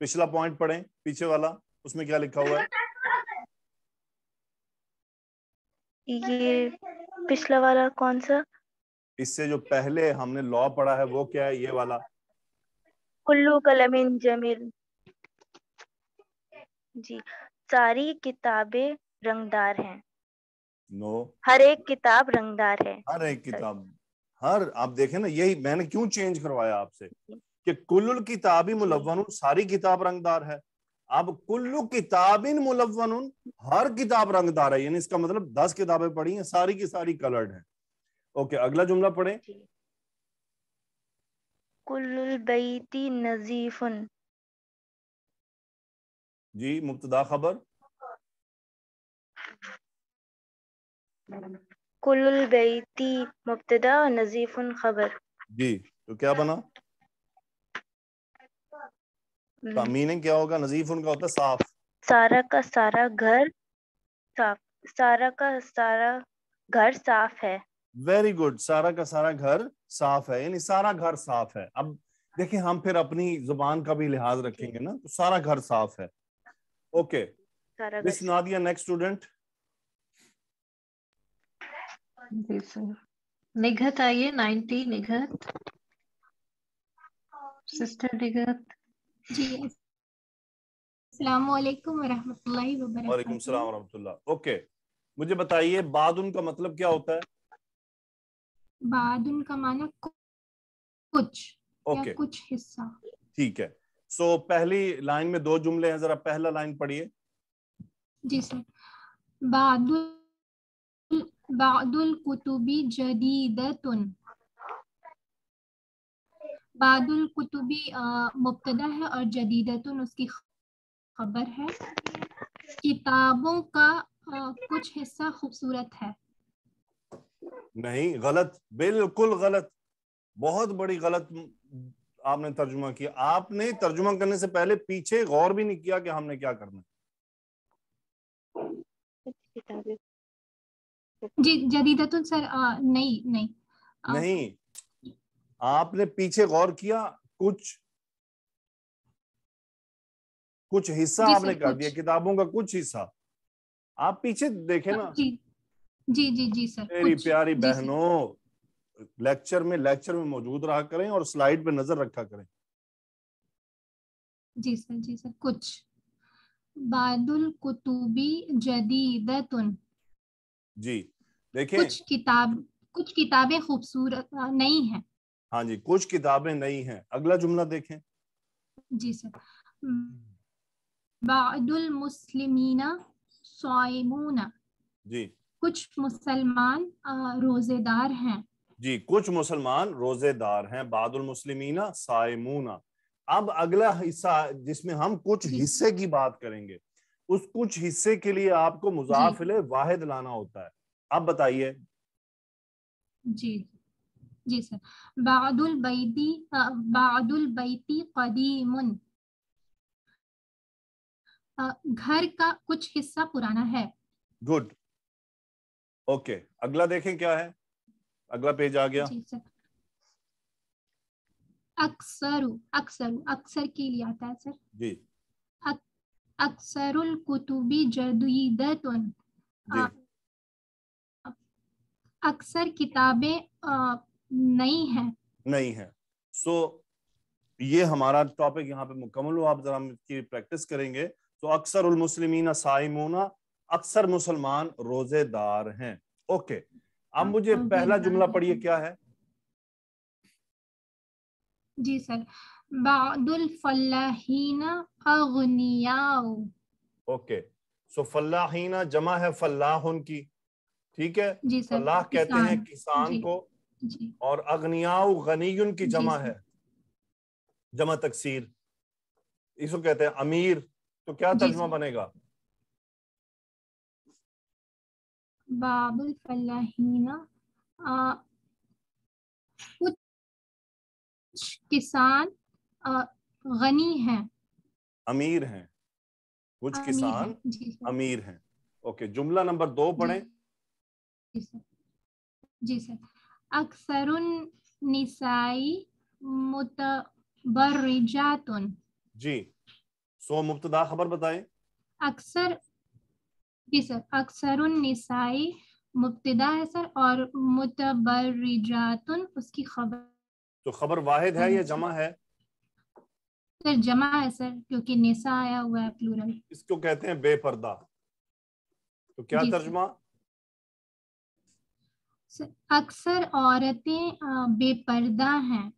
Speaker 2: पिछला पॉइंट पढ़े पीछे वाला उसमें क्या लिखा हुआ है
Speaker 5: ये पिछला वाला कौन सा
Speaker 1: इससे जो पहले हमने लॉ पढ़ा है वो क्या है ये वाला
Speaker 5: कुल्लू कलमिन जमील जी सारी किताबें रंगदार हैं नो no. हर एक किताब रंगदार है हर एक किताब
Speaker 1: हर आप देखें ना यही मैंने क्यों चेंज करवाया आपसे कि कुल्लुल किताबी मुलवन सारी किताब रंगदार है अब कुल्लू किताबिन मुलवन हर किताब रंगदार है यानी इसका मतलब दस किताबें पढ़ी हैं सारी की सारी कलर्ड हैं ओके अगला जुमला
Speaker 2: पढ़े
Speaker 5: कुल्लुल बैती नजीफुन
Speaker 2: जी मुब्तदा खबर
Speaker 5: कुल बैती मुब्तदा नजीफुन खबर
Speaker 2: जी तो क्या बना
Speaker 5: का हम्म।
Speaker 1: मीनिंग क्या होगा नजीफ उनका होता है साफ
Speaker 5: सारा का सारा घर साफ सारा का सारा घर साफ है
Speaker 1: वेरी गुड सारा का सारा घर साफ है यानी सारा घर साफ है अब देखिए हम फिर अपनी जुबान का भी लिहाज रखेंगे ना तो सारा घर साफ है okay okay. Nadia next student
Speaker 3: जी निघत आइए नाइन्टी निघत सिस्टर निघत जी अस्सलाम वालेकुम रहमतुल्लाहि व वालेकुम
Speaker 1: सलाम रहमतुल्लाह ओके मुझे बताइए बादुन का मतलब क्या होता है
Speaker 3: बादुन का माना कुछ ओके कुछ हिस्सा
Speaker 1: ठीक है सो so, पहली लाइन में दो जुमले हैं जरा पहला लाइन पढ़िए
Speaker 3: जी सर बादुन बादुल कुतुबी जदीदतुन बादुल कुतुबी मुबतदा है और जदीदतुन उसकी खबर है किताबों का कुछ हिस्सा खूबसूरत है
Speaker 1: नहीं गलत बिल्कुल गलत बहुत बड़ी गलत आपने तर्जुमा किया आपने तर्जुमा करने से पहले पीछे गौर भी नहीं किया कि हमने क्या करना
Speaker 3: है जी सर नहीं नहीं
Speaker 1: नहीं आपने पीछे गौर किया कुछ कुछ हिस्सा आपने कर दिया किताबों का कुछ हिस्सा आप पीछे देखे हाँ, ना जी
Speaker 3: जी जी जी सर मेरी प्यारी
Speaker 1: बहनों लेक्चर में लेक्चर में मौजूद रहा करें और स्लाइड पे नजर रखा करें
Speaker 3: जी सर जी सर कुछ बादुल कुतुबी जदीदतुन
Speaker 2: जी
Speaker 1: देखें कुछ
Speaker 3: किताब कुछ किताबें खूबसूरत नहीं हैं
Speaker 1: हाँ जी कुछ किताबें नहीं हैं अगला जुमला देखें
Speaker 3: जी सर बादुल मुस्लिमीना जी कुछ मुसलमान रोजेदार हैं
Speaker 1: जी कुछ मुसलमान रोजेदार हैं बादुल मुस्लिमीना साइमूना अब अगला हिस्सा जिसमें हम कुछ हिस्से की बात करेंगे उस कुछ हिस्से के लिए आपको मुजाफिल वाहिद लाना होता है आप बताइए
Speaker 3: जी जी सर बादुल बैदी बादुल बैती कदीमुन घर का कुछ हिस्सा पुराना है
Speaker 2: गुड ओके okay. अगला देखें क्या है अगला पेज आ गया
Speaker 3: अक्सर अक्सर अक्सर के लिए आता है सर जी अक्सर कुतुबी जदीदतुन अक्सर किताबें नहीं है
Speaker 1: नहीं है सो so, ये हमारा टॉपिक यहाँ पे मुकम्मल हुआ आप जरा इसकी प्रैक्टिस करेंगे तो अक्सर मुसलमिन साइमोना अक्सर मुसलमान रोजेदार हैं ओके अब मुझे हाँ, पहला जुमला पढ़िए क्या है
Speaker 3: जी सर बादुल फल्लाहीना अगनियाओ
Speaker 1: ओके सो फल्लाहीना जमा है फल्लाह उनकी ठीक है अल्लाह कहते हैं किसान जी, को जी, और अग्नियाऊ गनी की जमा है जमा तकसीर
Speaker 2: इसको कहते हैं अमीर तो क्या तर्जमा बनेगा
Speaker 3: बाबुल फलाहीना कुछ किसान गनी हैं
Speaker 2: अमीर हैं
Speaker 1: कुछ किसान
Speaker 3: है,
Speaker 2: अमीर हैं ओके
Speaker 1: जुमला नंबर दो पढ़ें
Speaker 3: जी सर अक्सर सर अक्सरुन निसाई मुतबर्रिजातुन
Speaker 1: जी सो मुब्तदा खबर बताएं
Speaker 3: अक्सर जी सर अक्सर निसाई मुब्तदा है सर और मुतबर्रिजातुन उसकी खबर
Speaker 1: तो खबर वाहिद है या जमा है
Speaker 3: सर जमा है सर क्योंकि निसा आया हुआ है प्लूरल
Speaker 1: इसको कहते हैं बेपर्दा
Speaker 3: तो क्या तर्जमा अक्सर औरतें बेपर्दा हैं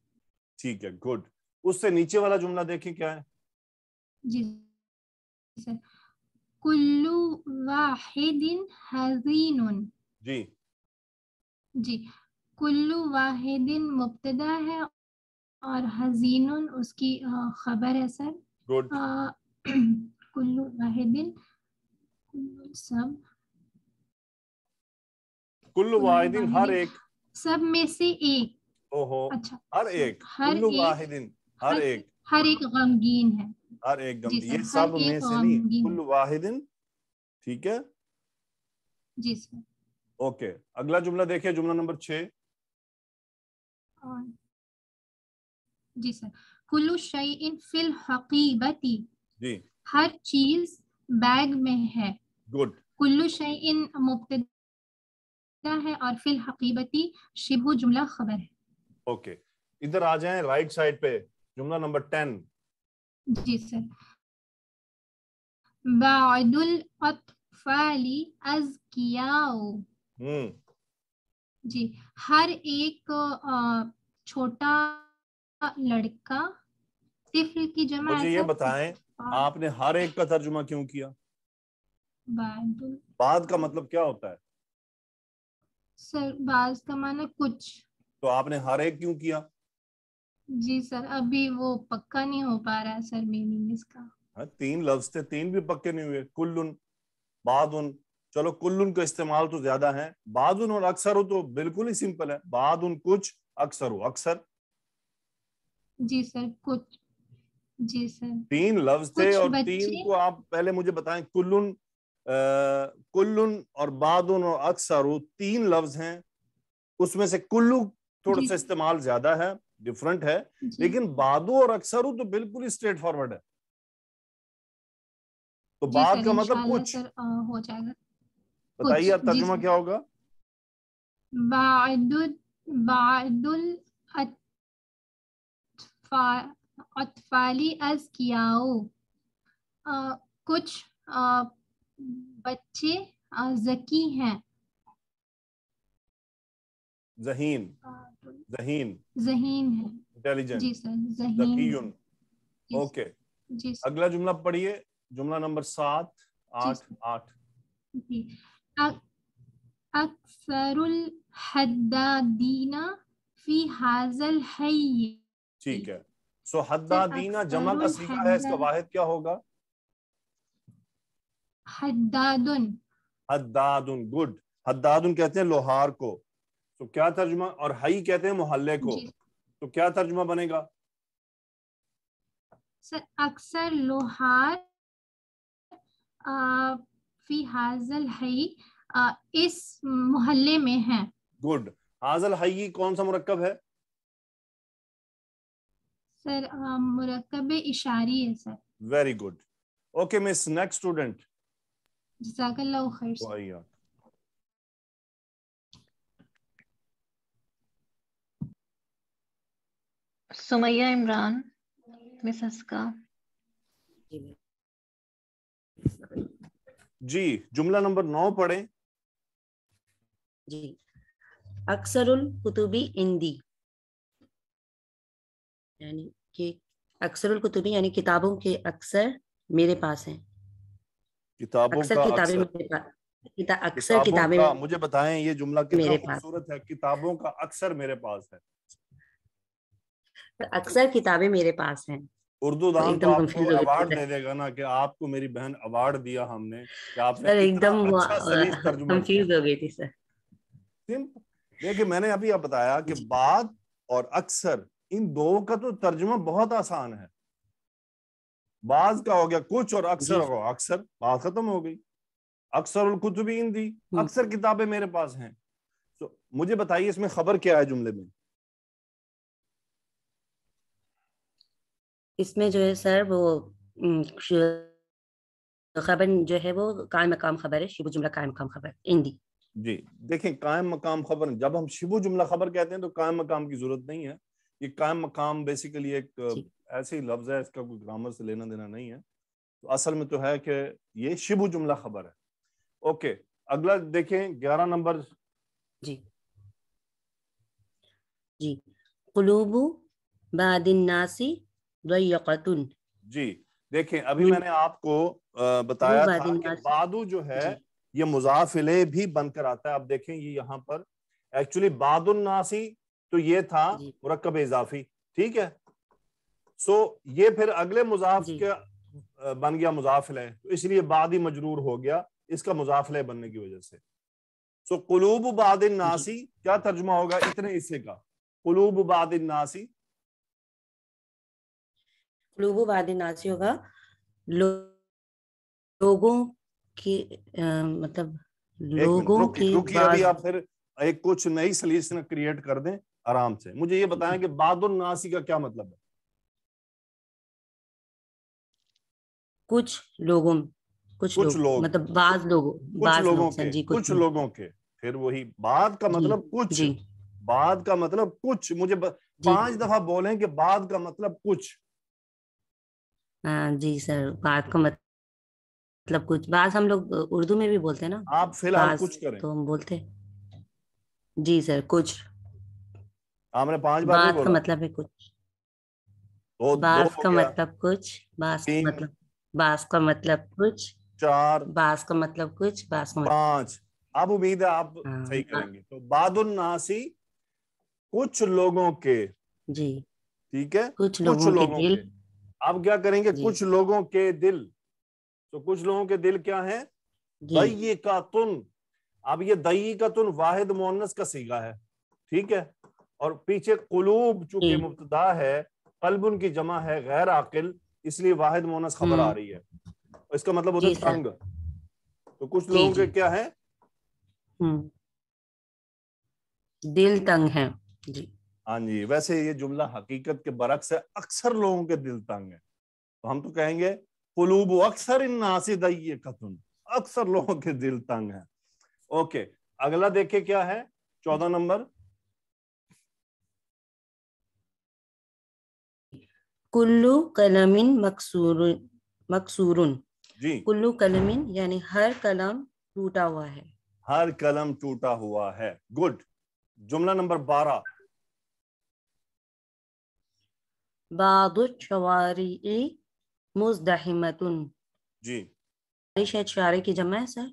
Speaker 1: ठीक है गुड उससे नीचे वाला जुमला देखें क्या है
Speaker 3: जी सर कुल्लू वाहिदिन हजीन जी जी कुल्लू वाहिदिन मुब्तदा है और हजीन उसकी खबर है सर गुड कुल्लू वाहिदिन कुल्लू सब
Speaker 2: कुल वाहिदिन
Speaker 3: हर एक सब में से एक ओहो अच्छा हर एक कुल वाहिदिन हर एक हर एक गमगीन है
Speaker 1: हर एक गमगीन ये सब में से नहीं कुल वाहिदिन ठीक है जी सर ओके अगला जुमला देखिए जुमला नंबर छः
Speaker 3: जी सर कुल्लु शयइन फिल हकीबती जी हर चीज बैग में है गुड कुल्लु शयइन मुब्तदा है और फिल हकीबती शिबू जुमला खबर है
Speaker 1: ओके इधर आ जाएं राइट साइड पे जुमला नंबर टेन
Speaker 3: जी सर बादुल अतफाली हम्म जी हर एक छोटा लड़का तिफल की जमा मुझे ये
Speaker 1: बताएं आपने हर एक का तर्जुमा क्यों किया
Speaker 3: बाद
Speaker 1: का मतलब क्या होता है
Speaker 3: बाज का माना कुछ
Speaker 1: तो आपने हर एक क्यों किया
Speaker 3: जी सर अभी वो पक्का नहीं हो पा रहा है सर मीनिंग इसका
Speaker 1: हाँ तीन लफ्ज थे तीन भी पक्के नहीं हुए कुल्लुन बादुन चलो कुल्लुन का इस्तेमाल तो ज्यादा है बादुन और अक्सर हो तो बिल्कुल ही सिंपल है बादुन कुछ अक्सर हो अक्सर
Speaker 3: जी सर कुछ जी सर
Speaker 1: तीन लफ्ज थे और तीन को आप पहले मुझे बताएं कुल्लुन कुल्लुन और बादुन और अक्सर तीन लफ्ज हैं उसमें से कुल्लू थोड़ा सा इस्तेमाल ज्यादा है डिफरेंट है लेकिन बादो और अक्सर तो बिल्कुल ही स्ट्रेट फॉरवर्ड है तो बाद का मतलब कुछ
Speaker 3: हो जाएगा बताइए आप तर्जुमा क्या होगा बादुल बादुल अतफाली अज कियाओ कुछ बच्चे जकी हैं
Speaker 2: जहीन जहीन जहीन है इंटेलिजेंट
Speaker 1: जी
Speaker 3: सर जहीन ओके जी सर.
Speaker 1: अगला जुमला पढ़िए जुमला नंबर सात आठ आठ
Speaker 3: जी अक्सरुल हद्दादीना फी हाजल है
Speaker 1: ठीक है सो हद्दादीना जमा का सीधा है इसका वाहिद क्या होगा
Speaker 3: हद्दादुन
Speaker 1: हद्दादुन गुड हद्दादुन कहते हैं लोहार को तो क्या तर्जुमा और हई कहते हैं मोहल्ले को तो क्या तर्जुमा बनेगा
Speaker 3: सर अक्सर लोहार फी हाजल हई इस मोहल्ले में है
Speaker 1: गुड हाजल हई कौन सा मुरक्कब है
Speaker 3: सर मुरक्कब इशारी है sir
Speaker 1: very good okay miss next student
Speaker 3: Sumaiya Imran miss Haska
Speaker 1: जी जुमला नंबर नौ पढ़े
Speaker 6: जी उल कुतुबी इंदी यानी कि उल कुतुबी यानी किताबों के अक्सर मेरे पास हैं किताबों अक्सर का किताबें मेरे पास किता, अक्सर किताबें मुझे
Speaker 1: बताएं ये जुमला कितना खूबसूरत है किताबों का अक्सर मेरे पास है
Speaker 6: अक्सर किताबें मेरे पास हैं उर्दू दान तो आपको अवार्ड दे
Speaker 1: देगा ना कि आपको मेरी बहन अवार्ड दिया हमने कि आपने सर एकदम अच्छा कंफ्यूज हो गई थी सर देखिए मैंने अभी आप बताया कि बात और अक्सर इन दो का तो तर्जुमा बहुत आसान है बाज का हो गया कुछ और अक्सर हो अक्सर बात खत्म हो गई अक्सर कुतुब हिंदी हम्म। अक्सर किताबें मेरे पास हैं तो मुझे बताइए इसमें खबर क्या है जुमले में
Speaker 6: इसमें जो है सर वो खबर जो है वो कायम मकाम खबर है शिबू जुमला कायम मकाम खबर हिंदी
Speaker 1: जी देखें कायम मकाम खबर जब हम शिबू जुमला खबर कहते हैं तो कायम मकाम की जरूरत नहीं है ये कायम मकाम बेसिकली एक ऐसे ही लफ्ज़ है इसका कोई ग्रामर से लेना देना नहीं है तो असल में तो है कि ये शिबु जुमला खबर है ओके अगला देखें ग्यारह नंबर जी
Speaker 6: जी कुलूबु बादिन्नासी
Speaker 1: जी देखें अभी मैंने आपको बताया था कि बादू जो है ये मुजाफिले भी बनकर आता है आप देखें ये यहाँ पर एक्चुअली नासी तो ये था मुरकब इजाफी ठीक है सो ये फिर अगले मुजाफ के बन गया मुजाफले तो इसलिए ही मजरूर हो गया इसका मुजाफिल बनने की वजह से सो कुलूब बाद नासी क्या तर्जुमा होगा इतने हिस्से का कुलूब बाद नासी कुलूब नासी होगा
Speaker 6: लो, लोगों की आ, मतलब लोगों के अभी आप
Speaker 1: फिर एक कुछ नई सलूशन क्रिएट कर दें आराम से मुझे ये बताएं कि बाद नासी का क्या मतलब है
Speaker 6: कुछ लोगों कुछ, कुछ लोग, लोग मतलब बाज लोगों कुछ लोगों लोग, के कुछ, लोगों
Speaker 1: के फिर वही बाद का मतलब कुछ बाद का मतलब कुछ मुझे पांच दफा बोले कि बाद का मतलब कुछ
Speaker 6: हाँ जी सर बाद का मतलब कुछ बाद हम लोग उर्दू में भी बोलते हैं ना आप फिलहाल कुछ करें तो हम बोलते जी सर कुछ हमने पांच बार बाद का मतलब है कुछ तो बाद का मतलब कुछ बाद का मतलब बास का मतलब कुछ चार बास का मतलब कुछ बास का मतलब पांच अब उम्मीद है आप हाँ, सही हाँ। करेंगे तो बादुन नासी कुछ
Speaker 1: लोगों के जी ठीक है कुछ लोगों, कुछ लोगों के दिल आप क्या करेंगे कुछ लोगों के दिल तो कुछ लोगों के दिल क्या है दई का तुन अब ये दई का तुन वाहिद मोनस का सीगा है ठीक है और पीछे कुलूब चूंकि मुबतदा है कल्ब उनकी जमा है गैर आकिल इसलिए वाहिद
Speaker 6: मोनस खबर आ हम्म। रही
Speaker 1: है इसका मतलब होता है तंग तो कुछ लोगों के क्या है
Speaker 6: हम्म। दिल तंग है
Speaker 1: हाँ जी वैसे ये जुमला हकीकत के बरक्स है अक्सर लोगों के दिल तंग है तो हम तो कहेंगे कुलूब अक्सर इन नासिद कतुन अक्सर लोगों के दिल तंग है ओके अगला देखे क्या है चौदह नंबर
Speaker 6: कुल्लू कलमिन मकसूर मकसूरुन जी कुल्लू कलमिन यानी हर कलम टूटा हुआ है
Speaker 1: हर कलम टूटा हुआ है गुड जुमला नंबर बारह
Speaker 6: बादुशवारी मुजदहिमतुन जी शायद शारे की जमा है सर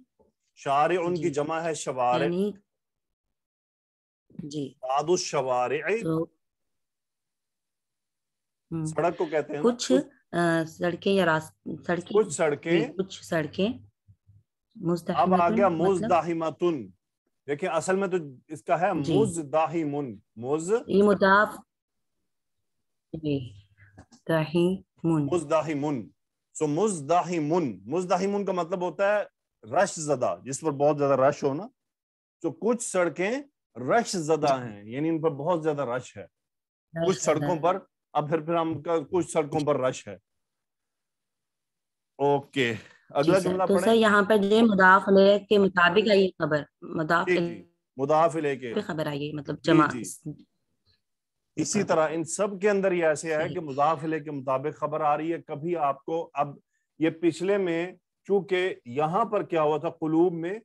Speaker 2: शारे
Speaker 1: उनकी जमा है शवारे जी बादुशवारी
Speaker 6: तो हम्म।
Speaker 1: सड़क को कहते हैं कुछ
Speaker 6: सड़कें या रास्ते सड़कें कुछ सड़कें कुछ सड़कें अब आ गया मतलब?
Speaker 1: मुजदाहिमतुन देखिए असल में तो इसका है मुजदाहिमुन मुज ये मुदाफ
Speaker 6: दाहिमुन
Speaker 1: मुजदाहिमुन सो मुजदाहिमुन मुजदाहिमुन का मतलब होता है रश जदा जिस पर बहुत ज्यादा रश हो ना तो कुछ सड़कें रश जदा हैं यानी इन पर बहुत ज्यादा रश है कुछ सड़कों पर अब फिर फिर हम कुछ सड़कों पर रश है ओके अगला जुमला तो सर
Speaker 6: यहाँ पर जो मुदाफ के मुताबिक आई खबर मुदाफ मुदाफ के खबर आई मतलब जमा
Speaker 1: इसी तरह इन सब के अंदर ये ऐसे है कि मुदाफिले के मुताबिक खबर आ रही है कभी आपको अब ये पिछले में चूंकि यहाँ पर क्या हुआ था कुलूब में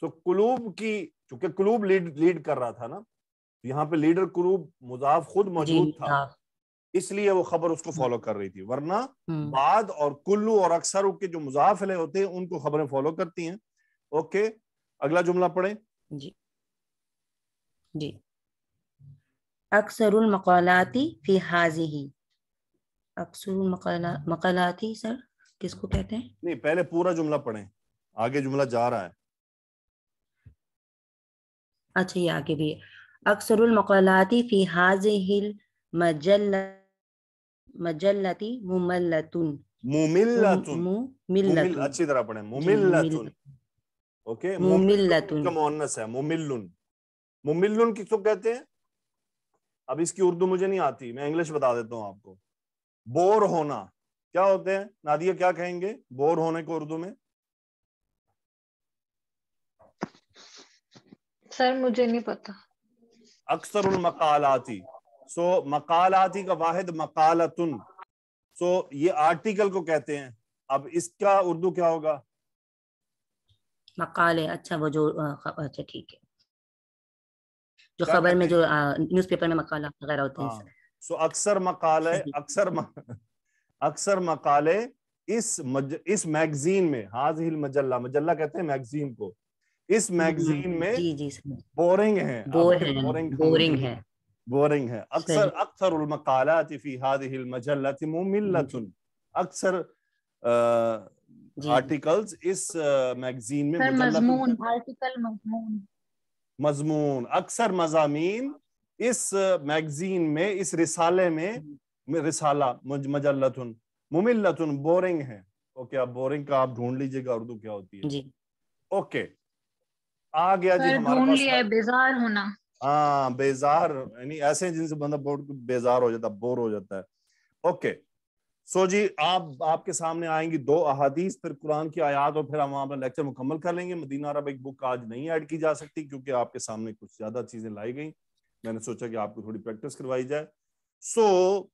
Speaker 1: तो कुलूब की चूंकि कुलूब लीड लीड कर रहा था ना तो यहाँ पे लीडर कुलूब मुजाफ खुद मौजूद था इसलिए वो खबर उसको फॉलो हम्म। कर रही थी वरना हम्म। बाद और कुल्लू और अक्सर के जो मुजाफिले होते हैं उनको खबरें फॉलो करती हैं ओके अगला जुमला पढ़े जी
Speaker 6: जी अक्सर मकालाती फी हाजी ही अक्सर मकाला सर किसको कहते हैं
Speaker 1: नहीं पहले पूरा जुमला पढ़े आगे जुमला जा रहा है
Speaker 6: अच्छा ये आगे भी अक्सर मकालाती फी हिल मजल्ला मजल्लती मुमल्लतुन
Speaker 1: मुमिल्लतुन मुमिल्लतुन अच्छी तरह पढ़े मुमिल्लतुन ओके मुमिल्लतुन का मोहनस है मुमिल्लुन मुमिल्लुन किसको कहते हैं अब इसकी उर्दू मुझे नहीं आती मैं इंग्लिश बता देता हूं आपको बोर होना क्या होते हैं नादिया क्या कहेंगे बोर होने को उर्दू में
Speaker 3: सर मुझे नहीं पता
Speaker 1: अक्सर उन मकालाती सो मकालाती का वाहिद मकालतुन सो ये आर्टिकल को कहते हैं अब इसका उर्दू क्या होगा
Speaker 6: मकाले अच्छा वो जो अच्छा ठीक है जो खबर में जो न्यूज़पेपर में मकाला वगैरह होते हैं हाँ।
Speaker 1: सो अक्सर मकाले अक्सर म, अक्सर मकाले इस मज, इस मैगजीन में हाज हिल मजल्ला मजल्ला कहते हैं मैगजीन को इस मैगजीन हम्म, में जी, जी, बोरिंग है बोर है बोरिंग है बोरिंग है अक्सर अक्सर अक्सर आर्टिकल्स इस मैगजीन में मजमून अक्सर मजामीन इस मैगजीन में इस रिसाले में रिसाला मजल्लतुन मुमिल्लतुन बोरिंग है ओके आप बोरिंग का आप ढूंढ लीजिएगा उर्दू तो क्या होती है ओके आ गया जी हमारे
Speaker 3: पास बेजार होना
Speaker 1: हाँ बेजार यानी ऐसे जिनसे बंदा बोर्ड बेजार हो जाता है बोर हो जाता है ओके सो जी आप आपके सामने आएंगी दो अहादीस फिर कुरान की आयात और फिर हम अपना लेक्चर मुकम्मल कर लेंगे मदीना अरब एक बुक आज नहीं ऐड की जा सकती क्योंकि आपके सामने कुछ ज्यादा चीजें लाई गई मैंने सोचा कि आपको थोड़ी प्रैक्टिस करवाई जाए सो so,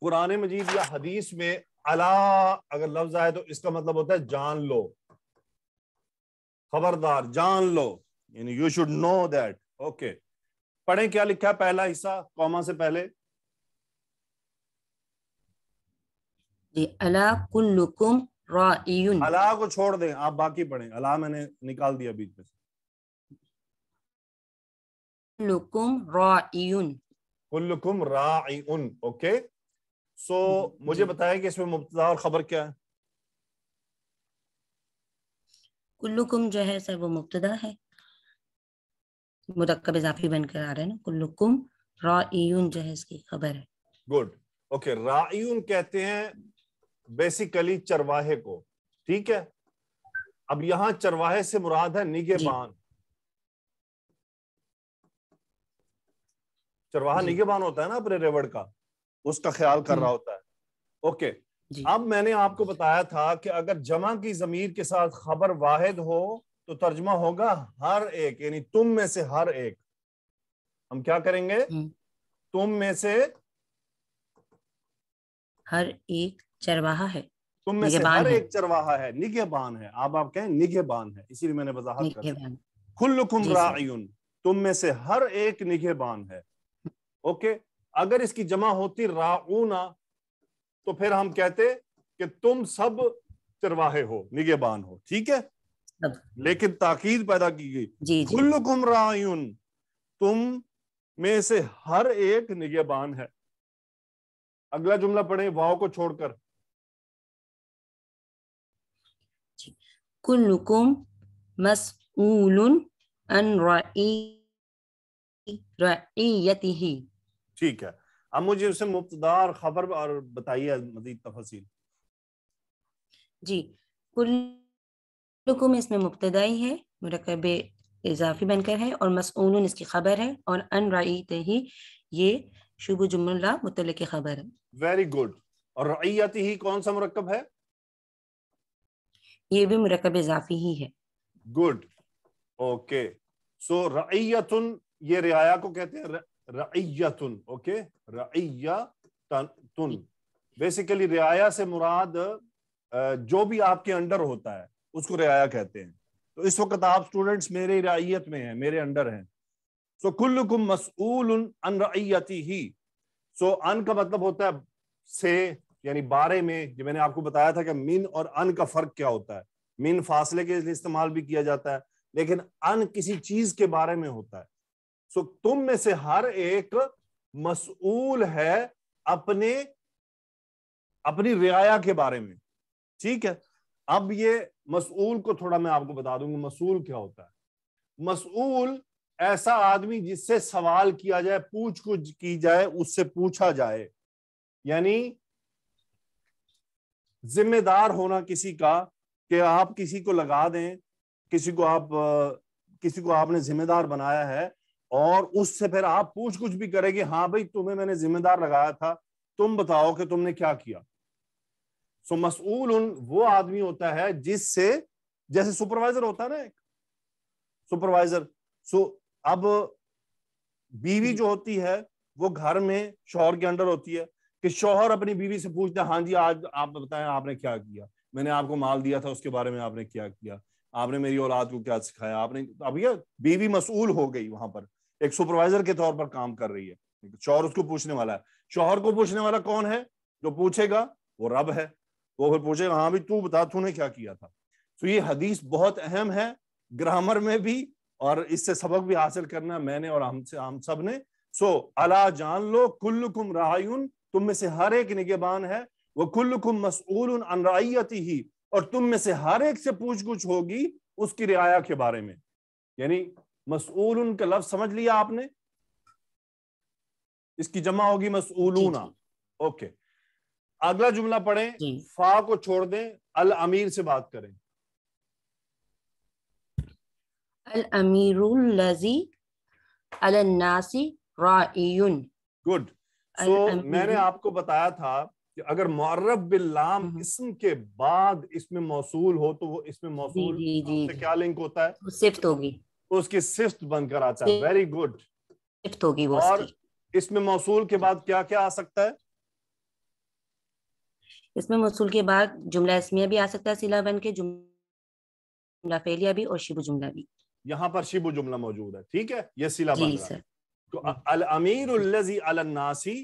Speaker 1: कुरान मजीद या हदीस में अला अगर लफ्ज आए तो इसका मतलब होता है जान लो खबरदार जान लो यानी you should know that okay पढ़े क्या लिखा है पहला हिस्सा कॉमा से पहले
Speaker 6: अला कुल्लुकुम राइयुन
Speaker 1: अला को छोड़ दें आप बाकी पढ़ें अला मैंने निकाल दिया बीच में
Speaker 6: कुल्लुकुम राइयुन
Speaker 1: कुल्लुकुम राइयुन ओके सो मुझे बताएं कि इसमें मुब्तदा और खबर क्या
Speaker 6: है कुल्लुकुम जो है सर वो मुब्तदा है मुरकब इजाफी बनकर आ रहे हैं ना कुल्लुकुम राइयून जो है इसकी खबर है
Speaker 1: गुड ओके राइयून कहते हैं बेसिकली चरवाहे को ठीक है अब यहाँ चरवाहे से मुराद है निगेबान चरवाहा निगेबान होता है ना अपने रेवड़ का उसका ख्याल कर रहा हम्म। होता है ओके अब मैंने आपको बताया था कि अगर जमा की जमीर के साथ खबर वाहिद हो तो तर्जमा होगा हर एक यानी तुम में से हर एक हम क्या करेंगे हम्म।
Speaker 6: तुम में से हर एक चरवाहा है तुम में से हर एक
Speaker 1: चरवाहा है निगेबान है आप आप कहें निगेबान है इसीलिए मैंने वजाहत कर खुल्लुकुम रायुन तुम में से हर एक निगेबान है ओके अगर इसकी जमा होती राउना तो फिर हम कहते कि तुम सब चरवाहे हो निगेबान हो ठीक है लेकिन ताकीद पैदा की गई कुल्लुकुम रायुन तुम में से हर एक
Speaker 2: निगेबान है अगला जुमला पढ़े भाव को छोड़कर
Speaker 6: कुल्लुकुम मसऊलुन अन रईयतिही
Speaker 1: ठीक है अब मुझे उसे मुफ्तदार खबर और बताइए मजीद तफसील
Speaker 6: जी कुल लुकुम इसमें मुबतदाई है मरकब इजाफी बनकर है और मसून इसकी खबर है और अन ही ये शुभ जुमला मुतल की खबर है
Speaker 1: वेरी गुड और रईयती ही कौन सा मरकब है
Speaker 6: ये भी मरकब इजाफी ही है
Speaker 1: गुड ओके सो रईयतुन ये रियाया को कहते हैं रईयतुन ओके रईयतुन बेसिकली रियाया से मुराद जो भी आपके अंडर होता है उसको रियाया कहते हैं तो इस वक्त आप स्टूडेंट्स मेरे रियायत में हैं मेरे अंडर हैं सो कुल्लुकुम मसूल अन ही सो अन का मतलब होता है से यानी बारे में जो मैंने आपको बताया था कि मिन और अन का फर्क क्या होता है मिन फासले के लिए इस्तेमाल भी किया जाता है लेकिन अन किसी चीज के बारे में होता है सो तुम में से हर एक मसूल है अपने अपनी रियाया के बारे में ठीक है अब ये मसूल को थोड़ा मैं आपको बता दूंगा मसूल क्या होता है मसूल ऐसा आदमी जिससे सवाल किया जाए पूछ कुछ की जाए उससे पूछा जाए यानी जिम्मेदार होना किसी का कि आप किसी को लगा दें किसी को आप किसी को आपने जिम्मेदार बनाया है और उससे फिर आप पूछ कुछ भी करेगी हाँ भाई तुम्हें मैंने जिम्मेदार लगाया था तुम बताओ कि तुमने क्या किया सो मसूल उन वो आदमी होता है जिससे जैसे सुपरवाइजर होता है ना एक सुपरवाइजर सो अब बीवी जो होती है वो घर में शोहर के अंडर होती है कि शोहर अपनी बीवी से पूछता है हाँ जी आज आप बताएं आपने क्या किया मैंने आपको माल दिया था उसके बारे में आपने क्या किया आपने मेरी औलाद को क्या सिखाया आपने अब यह बीवी मसूल हो गई वहां पर एक सुपरवाइजर के तौर पर काम कर रही है शोहर उसको पूछने वाला है शोहर को पूछने वाला कौन है जो पूछेगा वो रब है वो तो फिर पूछेगा हाँ भी तू बता तूने क्या किया था तो ये हदीस बहुत अहम है ग्रामर में भी और इससे सबक भी हासिल करना मैंने और हमसे हम सब ने सो अला जान लो कुम रायुन तुम में से हर एक निगेबान है वह कुम मसूल अनरायती ही और तुम में से हर एक से पूछ गुछ होगी उसकी रियाया के बारे में यानी मसूल का लफ्ज समझ लिया आपने इसकी जमा होगी मसूलूना ओके अगला जुमला पढ़े फा को छोड़ दें अल अमीर से बात करें
Speaker 6: अल अमीरुल्लजी अलन्नासी राइयुन गुड सो मैंने
Speaker 1: आपको बताया था कि अगर मुर्रब बिल्लाम हम्म। इसम के बाद इसमें मौसूल हो तो वो इसमें मौसूल जी, जी, जी, क्या लिंक होता है सिफ्त होगी तो उसकी सिफ्त बनकर आता है वेरी गुड सिफ्त होगी वो और इसमें मौसूल के बाद क्या क्या आ सकता है
Speaker 6: इसमें मौसूल के बाद जुमला इसमिया भी आ सकता है सिला बन के जुमला फेलिया भी और शिबू जुमला भी
Speaker 1: यहाँ पर शिबू जुमला मौजूद है ठीक है ये सिला बन सर तो अल अमीर अलन्नासी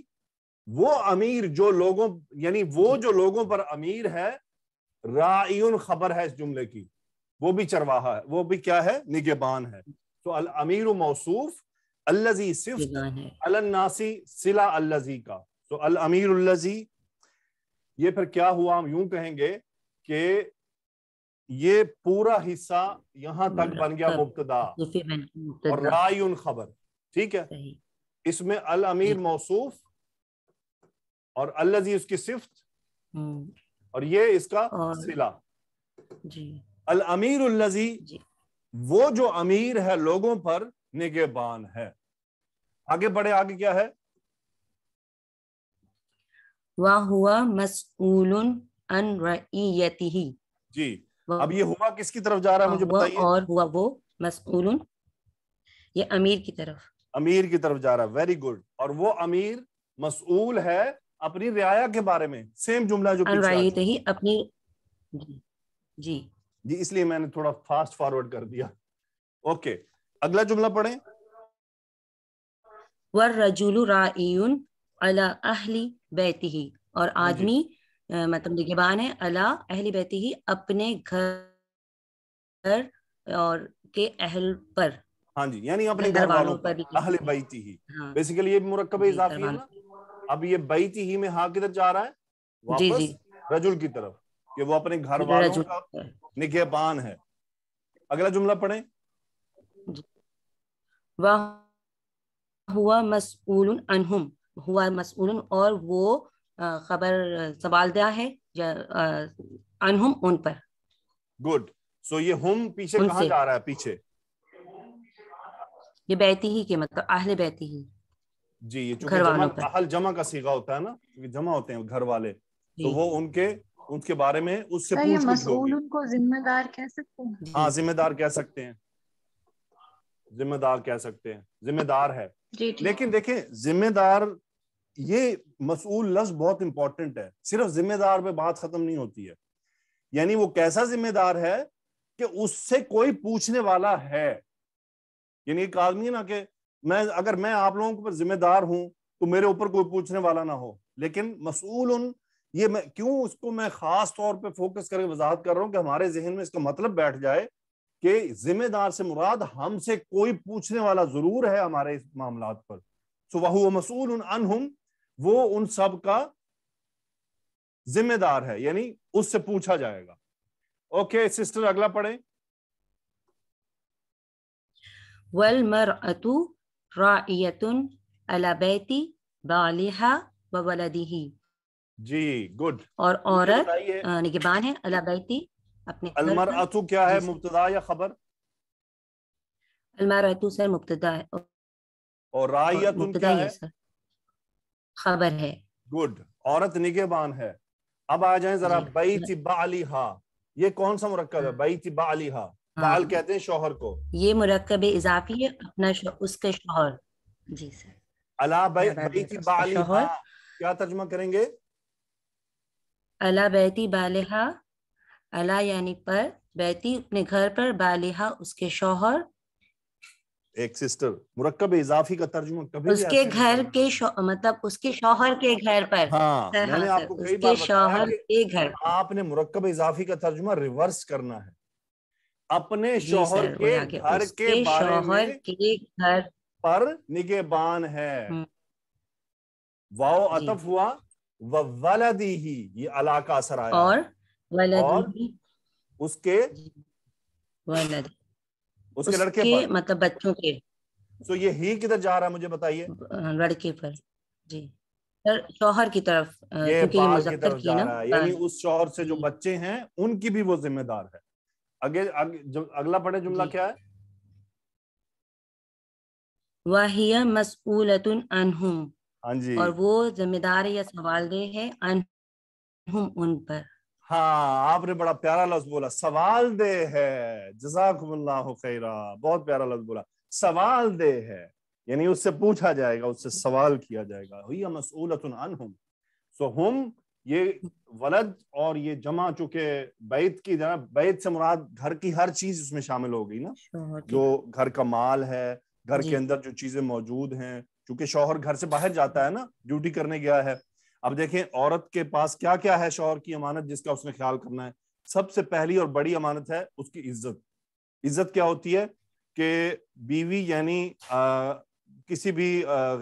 Speaker 1: वो अमीर जो लोगों यानी वो जो लोगों पर अमीर है रायुन खबर है इस जुमले की वो भी चरवाहा है वो भी क्या है निगेबान है तो अल अमीर मौसूफ अल्लजी सिर्फ अलन्नासी सिला अल्लजी का तो अल अमीर ये फिर क्या हुआ हम यूं कहेंगे कि ये पूरा हिस्सा यहां तक बन गया मुबतदा और राय उन खबर ठीक है इसमें अल अमीर मौसूफ और अल्लाजी उसकी सिफ्त हम्म। और ये इसका सिला अल अमीर उल्लाजी वो जो अमीर है लोगों पर निगेबान है आगे बढ़े आगे क्या है
Speaker 6: अन जी अब ये हुआ किसकी तरफ जा रहा है मुझे बताइए और हुआ वो ये अमीर की तरफ
Speaker 1: अमीर की तरफ जा रहा है वेरी गुड और वो अमीर मसूल है अपनी रियाया के बारे में सेम जुमला जो ही अपनी जी जी इसलिए मैंने थोड़ा फास्ट फॉरवर्ड कर दिया ओके अगला जुमला पढ़े
Speaker 6: वर रजुल राइयुन अला अहली बैती ही और आदमी मतलब निगेबान है अला अहली बैती ही अपने घर और के अहल पर हाँ जी यानी अपने घर वालों पर
Speaker 1: अहले बैती ही हाँ, बेसिकली ये मुरक्कब इजाफी है अब ये बैती ही में हाँ किधर जा रहा है वापस जी, जी. रजुल की तरफ कि वो अपने घर वालों का निगेबान है अगला जुमला पढ़े
Speaker 6: वह हुआ मसूल अनहुम हुआ मसूल और वो खबर सवाल दिया है अनहुम उन पर
Speaker 1: गुड सो ये हम पीछे कहां जा रहा है पीछे
Speaker 6: ये बैती ही के मतलब आहले बैती ही
Speaker 1: जी ये घर वालों पर अहल जमा का सीगा होता है ना क्योंकि जमा होते हैं घर वाले तो वो उनके उनके बारे में उससे पूछ सकते मसूल
Speaker 3: उनको जिम्मेदार कह सकते हैं हाँ
Speaker 1: जिम्मेदार कह सकते हैं जिम्मेदार कह सकते हैं जिम्मेदार है लेकिन देखें जिम्मेदार ये मसूल लफ्ज बहुत इंपॉर्टेंट है सिर्फ जिम्मेदार पे बात खत्म नहीं होती है यानी वो कैसा जिम्मेदार है कि उससे कोई पूछने वाला है यानी एक आदमी है ना कि मैं अगर मैं आप लोगों के ऊपर जिम्मेदार हूं तो मेरे ऊपर कोई पूछने वाला ना हो लेकिन मसूल उन ये मैं क्यों उसको मैं खास तौर पे फोकस करके वजाहत कर रहा हूं कि हमारे जहन में इसका मतलब बैठ जाए कि जिम्मेदार से मुराद हमसे कोई पूछने वाला जरूर है हमारे इस मामला पर सुबह वह मसूल अनहुम वो उन सब का जिम्मेदार है यानी उससे पूछा जाएगा ओके सिस्टर अगला पढ़े
Speaker 6: वल मर अतु अला अलाबैती बालिहा वी
Speaker 1: जी गुड
Speaker 6: और औरत निगेबान है अलाबैती अपने अलमर अतु क्या है
Speaker 1: मुफ्त या खबर
Speaker 6: अलमर अतु सर मुफ्त है
Speaker 1: और राइयतुन क्या है सर खबर है गुड औरत निगेबान है अब आ जाए जरा बई हा ये कौन सा मुरकब है हाँ। बई हा बाल कहते हैं शोहर को
Speaker 6: ये मुरकब इजाफी है अपना शो, उसके शोहर जी सर
Speaker 1: अला बई बैती बालिहा क्या तर्जमा करेंगे
Speaker 6: अला बैती बालिहा अला यानी पर बैती अपने घर पर बालिहा उसके शोहर
Speaker 1: एक सिस्टर मुरक्कब इजाफी का तर्जुमा कभी उसके घर
Speaker 6: के मतलब
Speaker 5: उसके शोहर
Speaker 6: के घर पर हाँ, हाँ
Speaker 1: मैंने आपको कई बार शोहर
Speaker 6: के घर आपने मुरक्कब
Speaker 1: इजाफी का तर्जुमा रिवर्स करना है अपने शोहर के घर के शोहर
Speaker 6: के घर
Speaker 1: पर निगेबान है हम्म। वाओ अतफ हुआ वलदी ही ये अला का असर आया
Speaker 6: और और उसके वलदी उसके लड़के पर मतलब बच्चों के
Speaker 1: तो ये ही किधर जा रहा है मुझे बताइए लड़के पर जी
Speaker 6: सर शोहर की तरफ ये क्योंकि ये मुजफ्फर की, ना यानी हाँ।
Speaker 1: उस शोहर से जो बच्चे हैं उनकी भी वो जिम्मेदार है अगे अगला पढ़े जुमला क्या है
Speaker 6: वाहिया मसूलतुन अनहुम हाँ जी और वो जिम्मेदार या सवाल दे है अनहुम उन पर हाँ
Speaker 1: आपने बड़ा प्यारा लफ्ज बोला सवाल दे है जजाकुमल्लाह खैरा बहुत प्यारा लफ्ज बोला सवाल दे है यानी उससे पूछा जाएगा उससे सवाल किया जाएगा हुई सो हम ये वलद और ये जमा चुके बैत की जना बैत से मुराद घर की हर चीज उसमें शामिल हो गई ना जो घर का माल है घर के अंदर जो चीजें मौजूद हैं क्योंकि शोहर घर से बाहर जाता है ना ड्यूटी करने गया है अब देखें औरत के पास क्या क्या है शोहर की अमानत जिसका उसने ख्याल करना है सबसे पहली और बड़ी अमानत है उसकी इज्जत इज्जत क्या होती है कि बीवी यानी किसी भी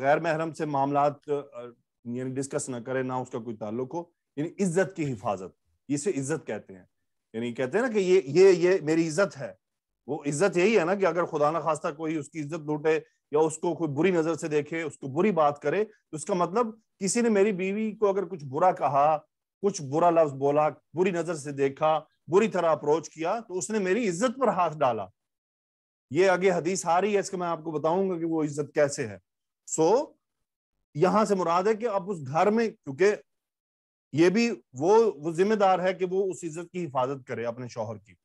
Speaker 1: गैर महरम से मामला यानी डिस्कस ना करे ना उसका कोई ताल्लुक हो यानी इज्जत की हिफाजत इसे इज्जत कहते हैं यानी कहते हैं ना कि ये ये ये मेरी इज्जत है वो इज्जत यही है ना कि अगर खुदा ना खास्ता कोई उसकी इज्जत लूटे या उसको कोई बुरी नजर से देखे उसको बुरी बात करे तो उसका मतलब किसी ने मेरी बीवी को अगर कुछ बुरा कहा कुछ बुरा लफ्ज बोला बुरी नजर से देखा बुरी तरह अप्रोच किया तो उसने मेरी इज्जत पर हाथ डाला ये आगे हदीस आ रही है इसका मैं आपको बताऊंगा कि वो इज्जत कैसे है सो so, यहां से मुराद है कि अब उस घर में क्योंकि ये भी वो वो जिम्मेदार है कि वो उस इज्जत की हिफाजत करे अपने शोहर की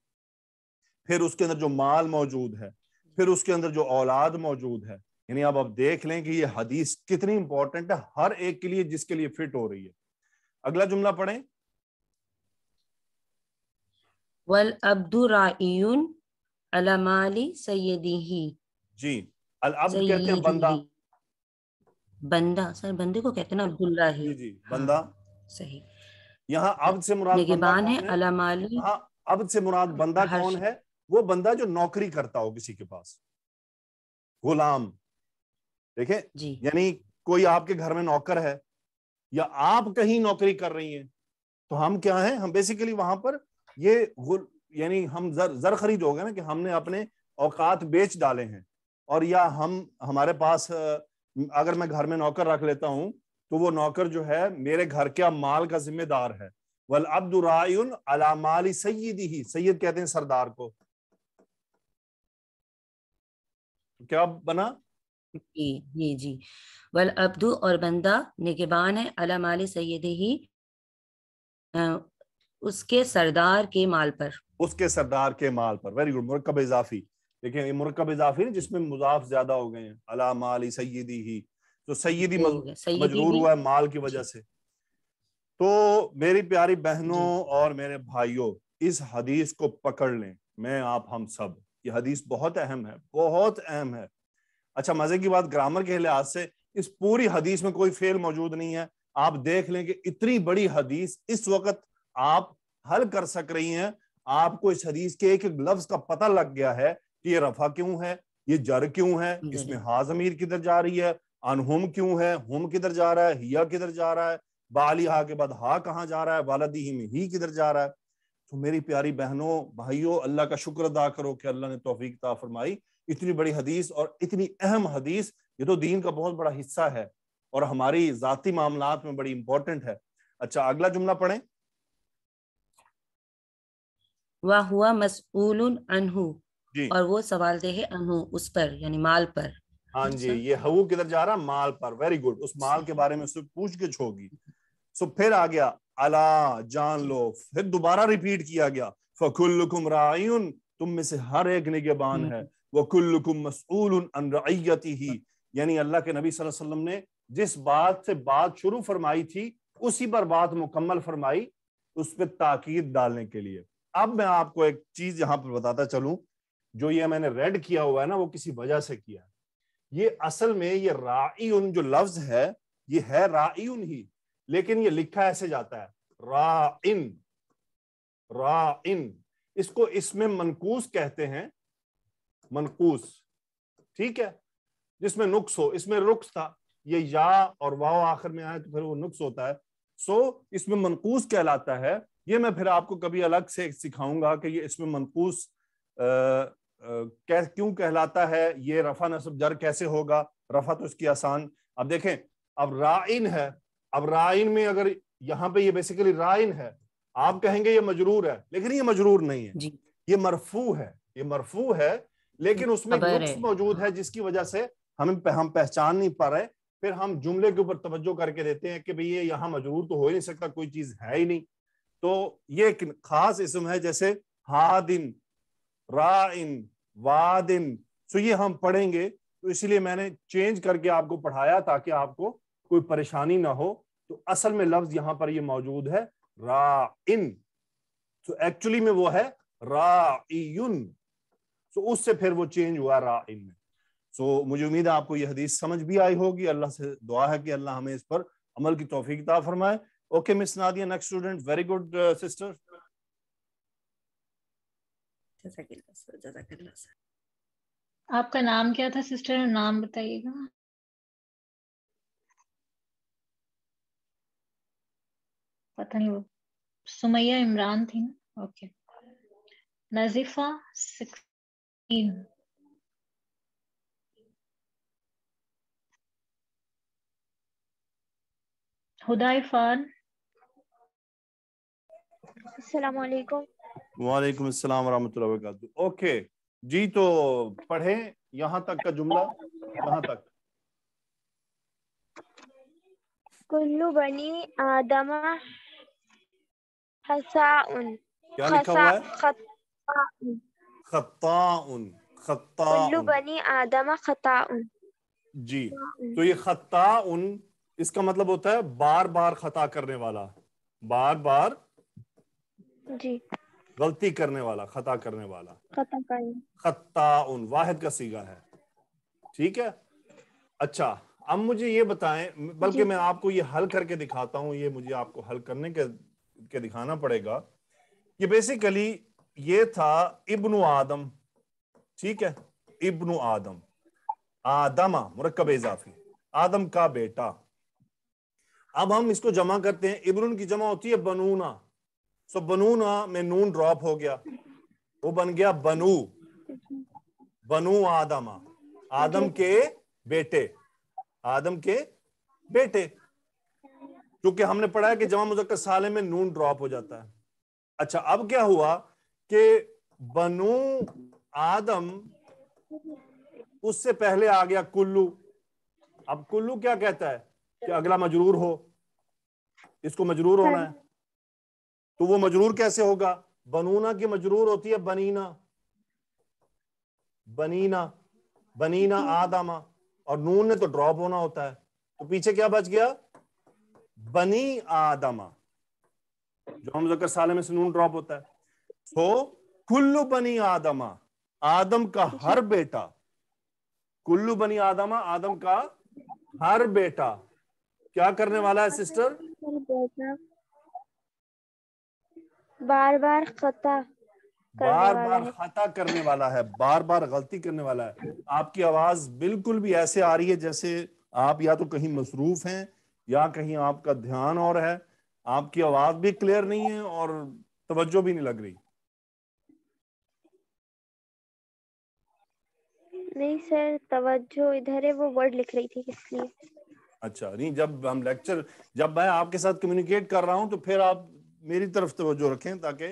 Speaker 1: फिर उसके अंदर जो माल मौजूद है फिर उसके अंदर जो औलाद मौजूद है यानी अब आप देख लें कि ये हदीस कितनी इंपॉर्टेंट है हर एक के लिए जिसके लिए फिट हो रही है अगला जुमला पढ़ें
Speaker 6: वल अब्दुराइन अलमाली सैयदी जी अल अब कहते हैं बंदा बंदा सर बंदे को कहते हैं ना अब्दुल जी, जी बंदा हाँ, सही यहाँ अब से मुराद निगेबान है अलमाली अब से मुराद बंदा हाँ, कौन
Speaker 1: है वो बंदा जो नौकरी करता हो किसी के पास गुलाम देखे यानी कोई आपके घर में नौकर है या आप कहीं नौकरी कर रही हैं तो हम क्या है हम बेसिकली वहां पर ये यानी हम जर जर खरीद हो गए ना कि हमने अपने औकात बेच डाले हैं और या हम हमारे पास अगर मैं घर में नौकर रख लेता हूं तो वो नौकर जो है मेरे घर के माल का जिम्मेदार है वल अब्दुरायुन अलामाली सईद ही सैयद कहते हैं सरदार को
Speaker 6: क्या बना जी जी जी वल अब्दू और बंदा निगबान है अला माल सैद ही उसके सरदार के माल पर
Speaker 1: उसके सरदार के माल पर वेरी गुड मुरकब इजाफी देखिए ये मुरकब इजाफी नहीं जिसमें मुजाफ ज्यादा हो गए हैं अला माल सैदी ही तो सैदी मजबूर हुआ है माल की वजह से तो मेरी प्यारी बहनों और मेरे भाइयों इस हदीस को पकड़ लें मैं आप हम सब ये हदीस बहुत अहम है बहुत अहम है अच्छा मजे की बात ग्रामर के लिहाज से इस पूरी हदीस में कोई फेल मौजूद नहीं है आप देख लें कि इतनी बड़ी हदीस इस वक्त आप हल कर सक रही हैं आपको इस हदीस के एक एक लफ्ज का पता लग गया है कि ये रफा क्यों है ये जर क्यों है इसमें हाजमीर किधर जा रही है अनहुम क्यों है हुम किधर जा रहा है हिया किधर जा रहा है बाली हा के बाद हा कहाँ जा रहा है वालदी ही में ही किधर जा रहा है तो मेरी प्यारी बहनों भाइयों अल्लाह का शुक्र अदा करो कि अल्लाह ने तोफीकता फरमाई इतनी बड़ी हदीस और इतनी अहम हदीस ये तो दीन का बहुत बड़ा हिस्सा है और हमारी जाति मामला में बड़ी इंपॉर्टेंट है अच्छा अगला जुमला पढ़े
Speaker 6: वह हुआ मसूल और वो सवाल दे है उस पर यानी माल पर
Speaker 1: हाँ जी अच्छा। ये हवू किधर जा रहा माल पर वेरी गुड उस माल के बारे में उससे पूछ के होगी सो फिर आ गया अला जान लो फिर दोबारा रिपीट किया गया फकुल तुम में से हर एक निगेबान हम्म। है वकुल्लकुम मसूल ही यानी अल्लाह के नबी सल्लल्लाहु अलैहि वसल्लम ने जिस बात से बात शुरू फरमाई थी उसी पर बात मुकम्मल फरमाई उस पर ताकीद डालने के लिए अब मैं आपको एक चीज यहाँ पर बताता चलूं जो ये मैंने रेड किया हुआ है ना वो किसी वजह से किया है ये असल में ये राई जो लफ्ज है ये है राई ही लेकिन ये लिखा ऐसे जाता है रा इन रा इन इसको इसमें मनकूस कहते हैं मनकूस ठीक है जिसमें नुक्स हो इसमें रुक्स था ये या और वाह आखिर में आए तो फिर वो नुक्स होता है सो इसमें मनकूस कहलाता है ये मैं फिर आपको कभी अलग से सिखाऊंगा कि ये इसमें मनकूस कह, क्यों कहलाता है ये रफा नसब जर कैसे होगा रफा तो इसकी आसान अब देखें अब राइन है अब राइन में अगर यहाँ पे ये बेसिकली राइन है आप कहेंगे ये मजरूर है लेकिन ये मजरूर नहीं है ये मरफू है ये मरफू है लेकिन उसमें मौजूद है जिसकी वजह से हम हम पहचान नहीं पा रहे फिर हम जुमले के ऊपर तवज्जो करके देते हैं कि भाई ये यहाँ मजबूर तो हो ही नहीं सकता कोई चीज है ही नहीं तो ये एक खास इसम है जैसे हादिन राइन वादिन सो ये हम पढ़ेंगे तो इसलिए मैंने चेंज करके आपको पढ़ाया ताकि आपको कोई परेशानी ना हो तो असल में लफ्ज यहाँ पर ये मौजूद है रा इन तो एक्चुअली में वो है राइन तो उससे फिर वो चेंज हुआ रा में सो मुझे उम्मीद है आपको यह हदीस समझ भी आई होगी अल्लाह से दुआ है कि अल्लाह हमें इस पर अमल की तोफीक ता फरमाए okay miss Nadia next student very good sister
Speaker 3: आपका नाम क्या था सिस्टर नाम बताइएगा पता नहीं वो सुमैया इमरान थी ना ओके नजीफा सिक्स वालेकुम
Speaker 5: अस्सलाम
Speaker 1: वरहमतुल्लाहि वबरकातुहू ओके जी तो पढ़े
Speaker 4: यहाँ तक का जुमला यहाँ तक कुल्लू बनी आदम हसाउन क्या लिखा हुआ है
Speaker 1: बनी
Speaker 4: आदम खताउन
Speaker 1: जी तो ये उन इसका मतलब होता है बार बार खता करने वाला बार बार जी गलती करने वाला खता करने वाला खता उन वाहिद का सीगा है ठीक है अच्छा अब मुझे ये बताएं बल्कि मैं आपको ये हल करके दिखाता हूँ ये मुझे आपको हल करने के, के दिखाना पड़ेगा ये बेसिकली ये था इब्न आदम ठीक है इब्न आदम आदमा मुरकब इजाफी आदम का बेटा अब हम इसको जमा करते हैं इब्न की जमा होती है बनूना सो बनूना में नून ड्रॉप हो गया वो बन गया बनू बनू आदमा आदम के बेटे आदम के बेटे क्योंकि हमने पढ़ा है कि जमा मुजक्कर साले में नून ड्रॉप हो जाता है अच्छा अब क्या हुआ कि बनू आदम उससे पहले आ गया कुल्लू अब कुल्लू क्या कहता है कि अगला मजरूर हो इसको मजरूर होना है तो वो मजरूर कैसे होगा बनूना की मजरूर होती है बनीना बनीना बनीना आदमा और नून ने तो ड्रॉप होना होता है तो पीछे क्या बच गया बनी आदमा जो हम जकर साले में से नून ड्रॉप होता है हो कुल्लू बनी आदमा आदम का हर बेटा कुल्लू बनी आदमा आदम का हर बेटा क्या करने वाला है सिस्टर
Speaker 4: बार बार खता बार बार
Speaker 1: खता करने वाला है बार बार गलती करने वाला है आपकी आवाज बिल्कुल भी ऐसे आ रही है जैसे आप या तो कहीं मसरूफ हैं या कहीं आपका ध्यान और है आपकी आवाज भी क्लियर नहीं है और तवज्जो भी नहीं लग रही
Speaker 4: नहीं सर तवज्जो इधर है वो वर्ड लिख रही थी इसलिए
Speaker 1: अच्छा नहीं जब हम लेक्चर जब मैं आपके साथ कम्युनिकेट कर रहा हूं तो फिर आप मेरी तरफ तवज्जो रखें ताकि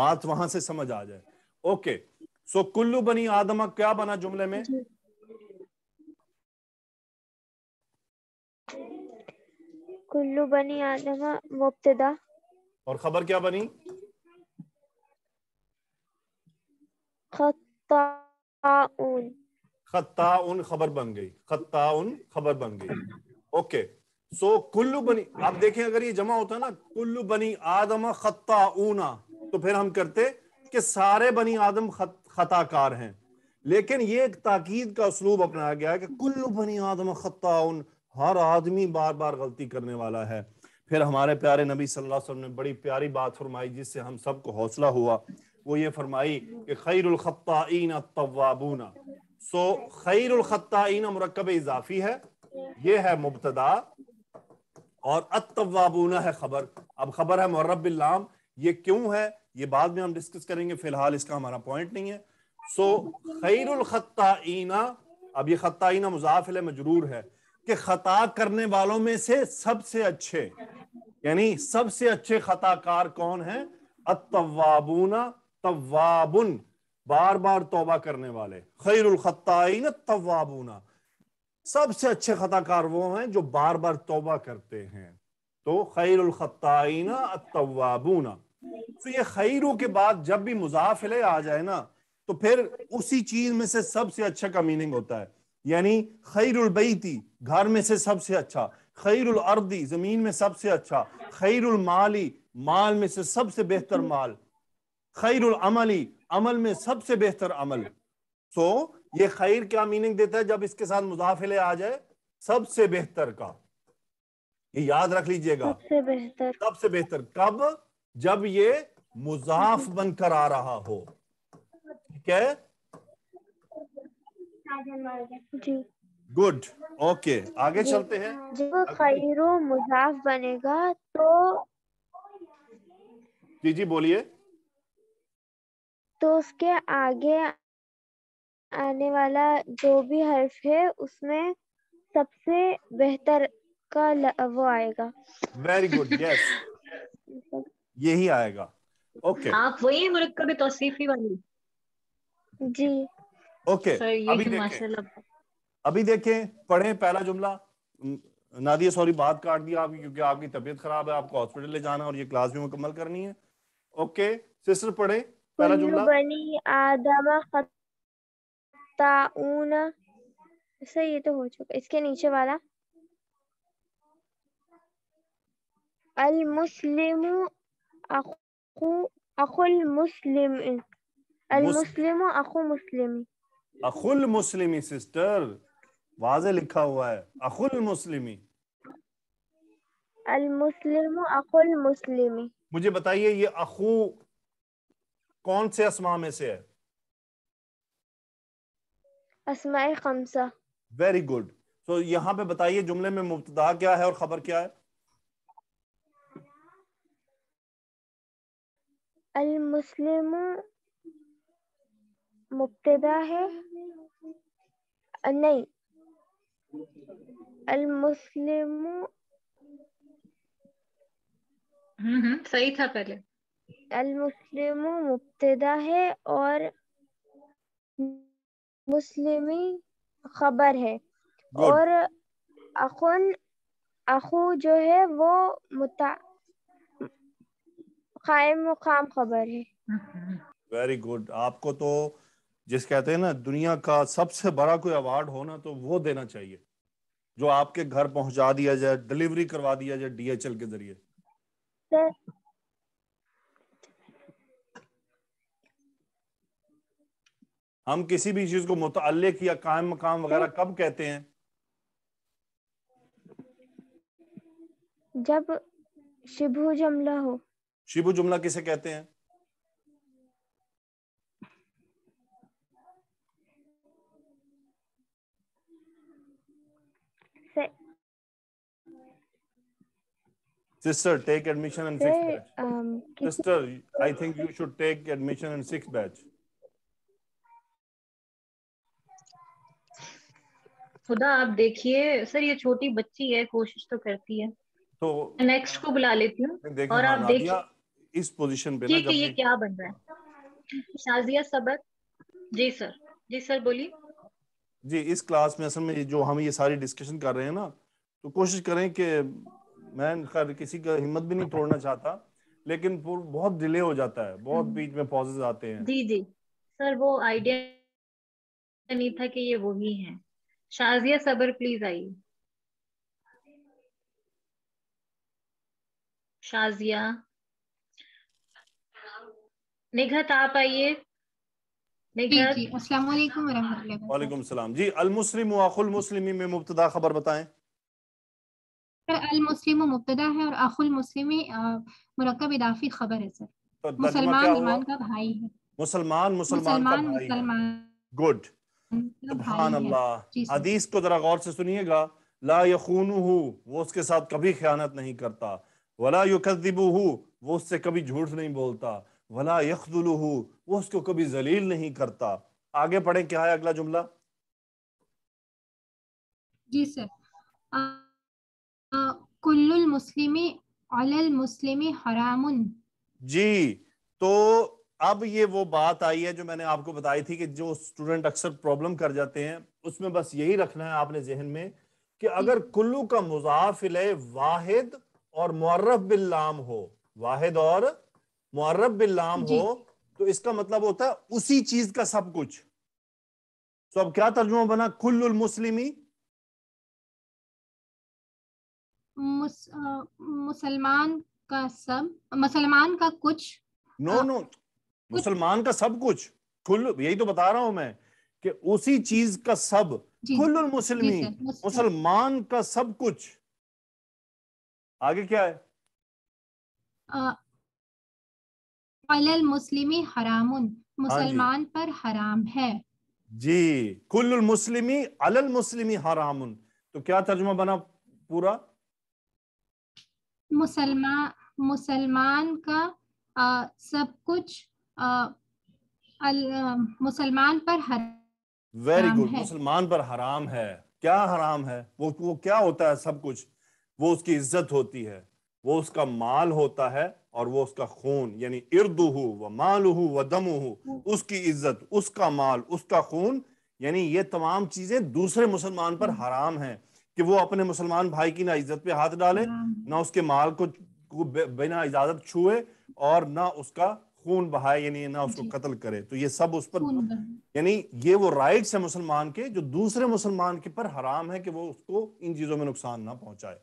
Speaker 1: बात वहां से समझ आ जाए ओके सो कुल्लू बनी आदमा क्या बना जुमले में
Speaker 4: कुल्लू बनी आदमा मुब्तदा
Speaker 2: और खबर क्या बनी
Speaker 4: खत्ता
Speaker 1: खत्ता उन खबर बन गई खत्ता उन खबर बन गई ओके सो कुल्लू बनी आप देखें अगर ये जमा होता ना कुल्लू बनी आदम खत्ता ऊना तो फिर हम करते कि सारे बनी आदम खत, खताकार हैं लेकिन ये एक ताकीद का उसलूब अपनाया गया है कि कुल्लू बनी आदम खत्ता उन हर आदमी बार बार गलती करने वाला है फिर हमारे प्यारे नबी सल्लल्लाहु अलैहि वसल्लम ने बड़ी प्यारी बात फरमाई जिससे हम सबको हौसला हुआ वो ये फरमाई कि खैरुल खत्ताईन तवाबूना सो खैरखत्ताइन मरकब इजाफी है ये है मुबतदा और अतवाबूना है खबर अब खबर है मरबिल्लाम ये क्यों है ये बाद में हम डिस्कस करेंगे फिलहाल इसका हमारा पॉइंट नहीं है सो खैरखत्ताइना अब ये खत्ताइना मुजाफिल मजरूर है कि खता करने वालों में से सबसे अच्छे यानी सबसे अच्छे खताकार कौन है अतवाबूना तवाबुन बार बार तोबा करने वाले खैर तवाबूना सबसे अच्छे खताकार वो हैं जो बार बार तोबा करते हैं तो खैरुलना तवाबूना तो ये खैरों के बाद जब भी मुजाफिले आ जाए ना तो फिर उसी चीज में से सबसे अच्छा का मीनिंग होता है यानी खैरबैती घर में से सबसे अच्छा खैरुल अर्दी जमीन में सबसे अच्छा खैरुल माली माल में से सबसे बेहतर माल खैरुल अमली अमल में सबसे बेहतर अमल सो so, ये खैर क्या मीनिंग देता है जब इसके साथ मुजाफिले आ जाए सबसे बेहतर का ये याद रख लीजिएगा सबसे बेहतर सबसे बेहतर कब जब ये मुजाफ बनकर आ रहा हो ठीक है गुड ओके okay, आगे चलते
Speaker 4: हैं जब खैर मुजाफ बनेगा तो
Speaker 2: जी जी बोलिए
Speaker 4: तो उसके आगे आने वाला जो भी हर्फ है उसमें सबसे बेहतर का वो आएगा
Speaker 1: वेरी गुड यस यही आएगा ओके okay. आप
Speaker 3: वही मुल्क का भी तौसीफी वाली जी
Speaker 1: ओके okay. अभी तो देखें अभी देखें पढ़ें पहला जुमला नादिया सॉरी बात काट दिया आपकी क्योंकि आपकी तबीयत खराब है आपको हॉस्पिटल ले जाना और ये क्लास भी मुकम्मल करनी है ओके okay. सिस्टर पढ़ें
Speaker 4: सही अच्छा, ये तो हो चुका इसके नीचे वाला अल मुस्लिम अखुल मुस्लिम अल मुस्लिम अखु मुस्लिमी
Speaker 1: अखुल मुस्लिमी सिस्टर वाजे लिखा हुआ है अखुल मुस्लिमी
Speaker 4: अल मुस्लिम अखुल मुस्लिमी
Speaker 1: मुझे बताइए ये अखू कौन से असमा में से है
Speaker 4: असमाए खमसा
Speaker 1: वेरी गुड तो यहाँ पे बताइए जुमले में मुबतदा क्या है और खबर क्या है
Speaker 4: अल मुस्लिम मुबतदा है नहीं अल मुस्लिम हम्म, हम्म, सही था पहले अलमुस्लिम मुब्तदा है और मुस्लिमी खबर है Good. और अखुन अखू जो है वो मुता मुकाम खबर है
Speaker 1: वेरी गुड आपको तो जिस कहते हैं ना दुनिया का सबसे बड़ा कोई अवार्ड होना तो वो देना चाहिए जो आपके घर पहुंचा दिया जाए डिलीवरी करवा दिया जाए डीएचएल के जरिए सर हम किसी भी चीज को मुतल या कायम मकाम वगैरह कब कहते हैं
Speaker 4: जब शिभु जुमला हो
Speaker 1: शिभु जुमला किसे कहते हैं sister take admission in six
Speaker 4: batch
Speaker 1: sister I think you should take admission in six batch
Speaker 3: खुदा आप देखिए सर ये छोटी बच्ची है कोशिश तो करती है तो नेक्स्ट को बुला लेती हूँ और आप देखिए
Speaker 1: इस पोजीशन पे ठीक है ये
Speaker 3: क्या बन रहा है शाजिया सबक जी सर जी सर बोलिए
Speaker 1: जी इस क्लास में असल में जो हम ये सारी डिस्कशन कर रहे हैं ना तो कोशिश करें कि मैं खैर किसी का हिम्मत भी नहीं तोड़ना चाहता लेकिन बहुत डिले हो जाता है बहुत हम्म। बीच में पॉजेज आते हैं
Speaker 3: जी जी सर वो आइडिया नहीं था कि ये वही है शाजिया सबर प्लीज आई शाजिया निघत आप आइए
Speaker 1: वालेकुम सलाम जी अलमुस्लिम अखुल मुस्लिमी में मुब्तदा खबर बताएं
Speaker 3: सर अलमुस्लिम मुब्तदा है और अखुल मुस्लिमी मरकब इदाफी खबर है सर
Speaker 1: तो मुसलमान ईमान का भाई है मुसलमान मुसलमान मुसलमान गुड
Speaker 3: सुबहान अल्लाह
Speaker 1: हदीस को जरा गौर से सुनिएगा ला यखून वो उसके साथ कभी ख्यानत नहीं करता वला युकदिबू वो उससे कभी झूठ नहीं बोलता वला यखदुलू वो उसको कभी जलील नहीं करता आगे पढ़े क्या है अगला जुमला
Speaker 3: जी सर कुल्लुल मुस्लिमी अलल मुस्लिमी हरामुन
Speaker 2: जी तो
Speaker 1: अब ये वो बात आई है जो मैंने आपको बताई थी कि जो स्टूडेंट अक्सर प्रॉब्लम कर जाते हैं उसमें बस यही रखना है आपने जहन में कि अगर कुल्लू का मुजाफिल वाहिद और मुर्रफ बिल्लाम हो वाहिद और मुर्रफ बिल्लाम हो
Speaker 2: तो इसका मतलब होता है उसी चीज का सब कुछ तो अब क्या तर्जुमा बना कुल्लुल मुस्लिमी
Speaker 3: मुस, मुसलमान का सब मुसलमान का कुछ
Speaker 2: नो नो
Speaker 1: मुसलमान का सब कुछ खुल यही तो बता रहा हूं मैं कि उसी चीज का सब खुल मुसलम
Speaker 2: मुसलमान का सब कुछ आगे क्या है
Speaker 3: अलल मुस्लिमी हरामुन हाँ मुसलमान पर हराम है
Speaker 2: जी कुल मुस्लिमी
Speaker 1: अलल मुस्लिमी हरामुन तो क्या तर्जुमा बना पूरा
Speaker 3: मुसलमान मुसलमान का आ, सब कुछ मुसलमान पर हराम
Speaker 1: वेरी गुड मुसलमान पर हराम है क्या हराम है वो वो क्या होता है सब कुछ वो उसकी इज्जत होती है वो उसका माल होता है और वो उसका खून यानी इर्दू व मालू व दमू उसकी इज्जत उसका माल उसका खून यानी ये तमाम चीजें दूसरे मुसलमान पर हराम है कि वो अपने मुसलमान भाई की ना इज्जत पे हाथ डाले ना उसके माल को बिना इजाजत छुए और ना उसका खून बहाए यानी ना उसको कत्ल करे तो ये सब उस पर यानी ये वो राइट्स है मुसलमान के जो दूसरे मुसलमान के पर हराम है कि वो उसको इन चीजों में नुकसान ना पहुंचाए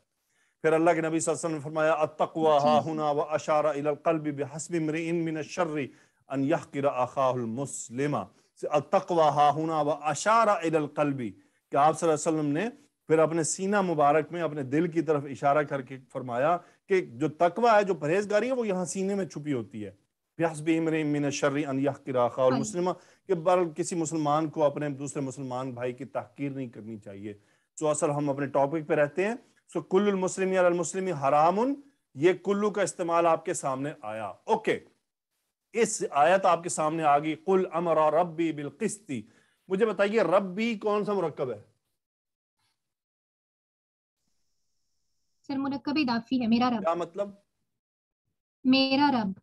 Speaker 1: फिर अल्लाह के नबी सल्लल्लाहु अलैहि वसल्लम ने फरमाया अतकवा हा हुना व अशारा इल कल्ब बिहस्ब मरिन मिन शर्र अन यहकिर अखाहुल मुस्लिमा अतकवा हा हुना व अशारा इल कल्बी कि आप सल्लल्लाहु अलैहि वसल्लम ने फिर अपने सीना मुबारक में अपने दिल की तरफ इशारा करके फरमाया कि जो तकवा है जो परहेजगारी है वो यहाँ सीने में छुपी होती है बेहसब इमरिन शर्री हाँ। किसी मुसलमान को अपने दूसरे मुसलमान भाई की तहकीर नहीं करनी चाहिए सो असल हम अपने टॉपिक पे रहते हैं सो कुल्लमसलम हराम ये कुल्लू का इस्तेमाल आपके सामने आया ओके इस आयत आपके सामने आ गई कुल अमर और रबी बिलकिस्ती मुझे बताइए रबी कौन सा मरकब है
Speaker 3: सर मुरकब इदाफी है मेरा रब क्या मतलब मेरा रब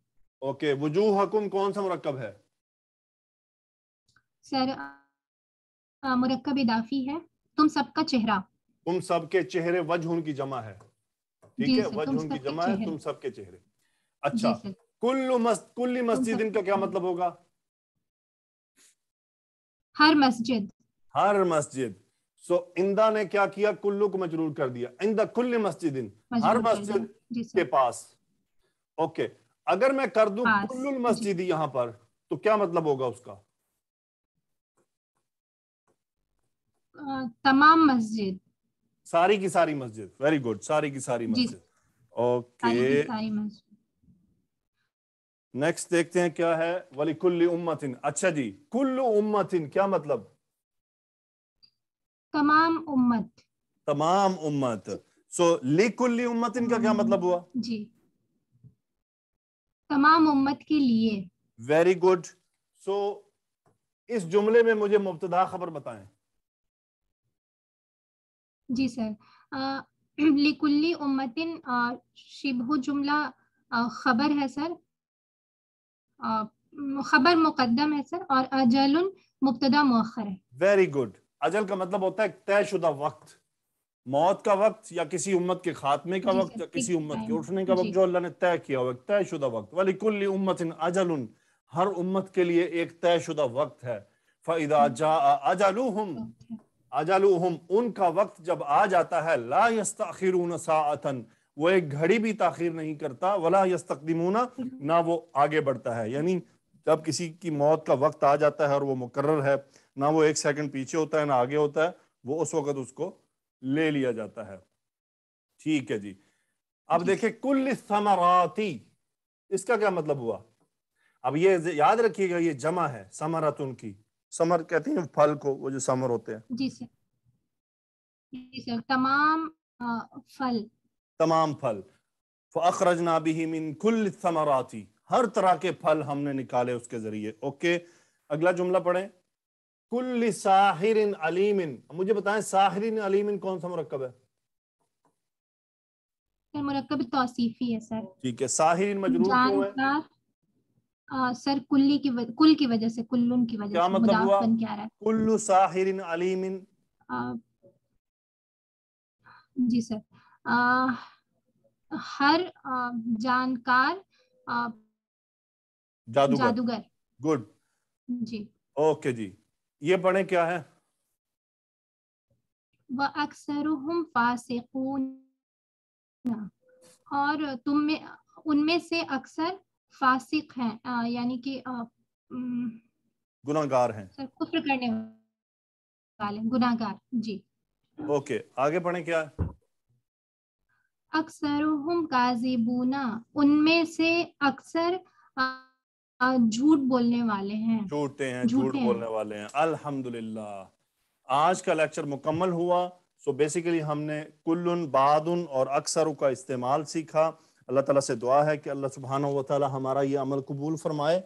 Speaker 2: ओके वजू हकुम कौन सा मरकब है
Speaker 3: सर मरकब इदाफी है तुम सबका चेहरा
Speaker 1: तुम सबके चेहरे वजह की जमा है
Speaker 3: ठीक है वजह की जमा है तुम
Speaker 1: सबके चेहरे अच्छा कुल्लु मस, कुल्ली मस्जिद इनका क्या मतलब होगा
Speaker 3: हर मस्जिद
Speaker 1: हर मस्जिद सो इंदा ने क्या किया कुल्लू को मजरूर कर दिया इंदा कुल्ली मस्जिद इन हर मस्जिद के पास ओके okay. अगर मैं कर दूं हाँ, कुल्लुल मस्जिद यहां पर तो क्या मतलब होगा उसका
Speaker 3: तमाम मस्जिद
Speaker 1: सारी की सारी मस्जिद वेरी गुड सारी की सारी मस्जिद ओके नेक्स्ट देखते हैं क्या है वली कुल्ली उम्मतिन अच्छा जी कुल्लू उम्मतिन क्या मतलब
Speaker 3: तमाम उम्मत
Speaker 1: तमाम उम्मत सो so, कुल्ली उम्मतिन का क्या मतलब हुआ
Speaker 3: जी तमाम उम्मत के लिए
Speaker 1: वेरी गुड सो इस जुमले में मुझे मुबतदा खबर बताएं
Speaker 3: जी सर लिकुल्ली उम्मतिन शिबह जुमला खबर है सर खबर मुकदम है सर और अजल मुबतदा मौखर है
Speaker 1: वेरी गुड अजल का मतलब होता है तयशुदा वक्त मौत का वक्त या किसी उम्मत के खात्मे का वक्त या किसी उम्मत के उठने का वक्त जो अल्लाह ने तय किया वक्त तय शुदा वक्त वाली कुल उम्मत इन अजल हर उम्मत के लिए एक तय शुदा वक्त है फ़ैदा हम्म। जा अजालूहम अजालूहम उनका वक्त जब आ जाता है ला यस्तखिर सातन वो एक घड़ी भी ताखिर नहीं करता वला यस्तकदमूना हम्म। ना वो आगे बढ़ता है यानी जब किसी की मौत का वक्त आ जाता है और वो मुकर्र है ना वो एक सेकंड पीछे होता है ना आगे होता है वो उस वक्त उसको ले लिया जाता है ठीक है जी अब देखे कुल समराती इसका क्या मतलब हुआ अब ये याद रखिएगा ये जमा है समरत उनकी समर कहते हैं फल को वो जो समर होते हैं
Speaker 3: जी सर जी सर तमाम आ, फल
Speaker 1: तमाम फल अखरज नाबी मिन कुल समराती हर तरह के फल हमने निकाले उसके जरिए ओके अगला जुमला पढ़े कुल्ल साहिर अलीमिन मुझे बताएं साहिर अलीमिन कौन सा मरकब है
Speaker 3: मरकब तौसीफी है सर
Speaker 1: ठीक है साहिर मजरूर क्यों है
Speaker 3: सर कुल्ली की वज... कुल की वजह से कुल्लुन की वजह क्या मतलब हुआ क्या
Speaker 1: कुल्लु साहिर अलीमिन
Speaker 3: जी सर आ, हर आ, जानकार
Speaker 1: जादूगर
Speaker 2: गुड जी ओके जी ये पढ़े क्या है
Speaker 3: व अक्सर और तुम में उनमें से अक्सर फासिक हैं यानी कि
Speaker 1: गुनागार हैं
Speaker 3: कुफ्र करने वाले गुनागार जी
Speaker 1: ओके आगे पढ़े क्या है
Speaker 3: अक्सर हम काजिबूना उनमें से अक्सर झूठ बोलने वाले हैं
Speaker 1: झूठते हैं झूठ बोलने वाले हैं अल्हम्दुलिल्लाह आज का लेक्चर मुकम्मल हुआ सो so बेसिकली हमने कुल्लुन बादुन और अक्सर का इस्तेमाल सीखा अल्लाह ताला से दुआ है कि अल्लाह सुबहाना व ताला हमारा ये अमल कबूल फरमाए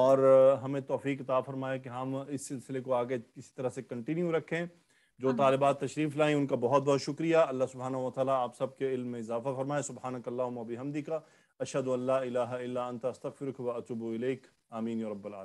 Speaker 1: और हमें तोफ़ी ता फरमाए कि हम इस सिलसिले को आगे इसी तरह से कंटिन्यू रखें जो तालबात तशरीफ लाएं उनका बहुत बहुत शुक्रिया अल्लाह सुबहाना व वाली आप सब के इल्म में इजाफा फरमाए सुबहानक
Speaker 2: हमदी का أشهد أن لا إله إلا أنت أستغفرك وأتوب إليك آمين يا رب العالمين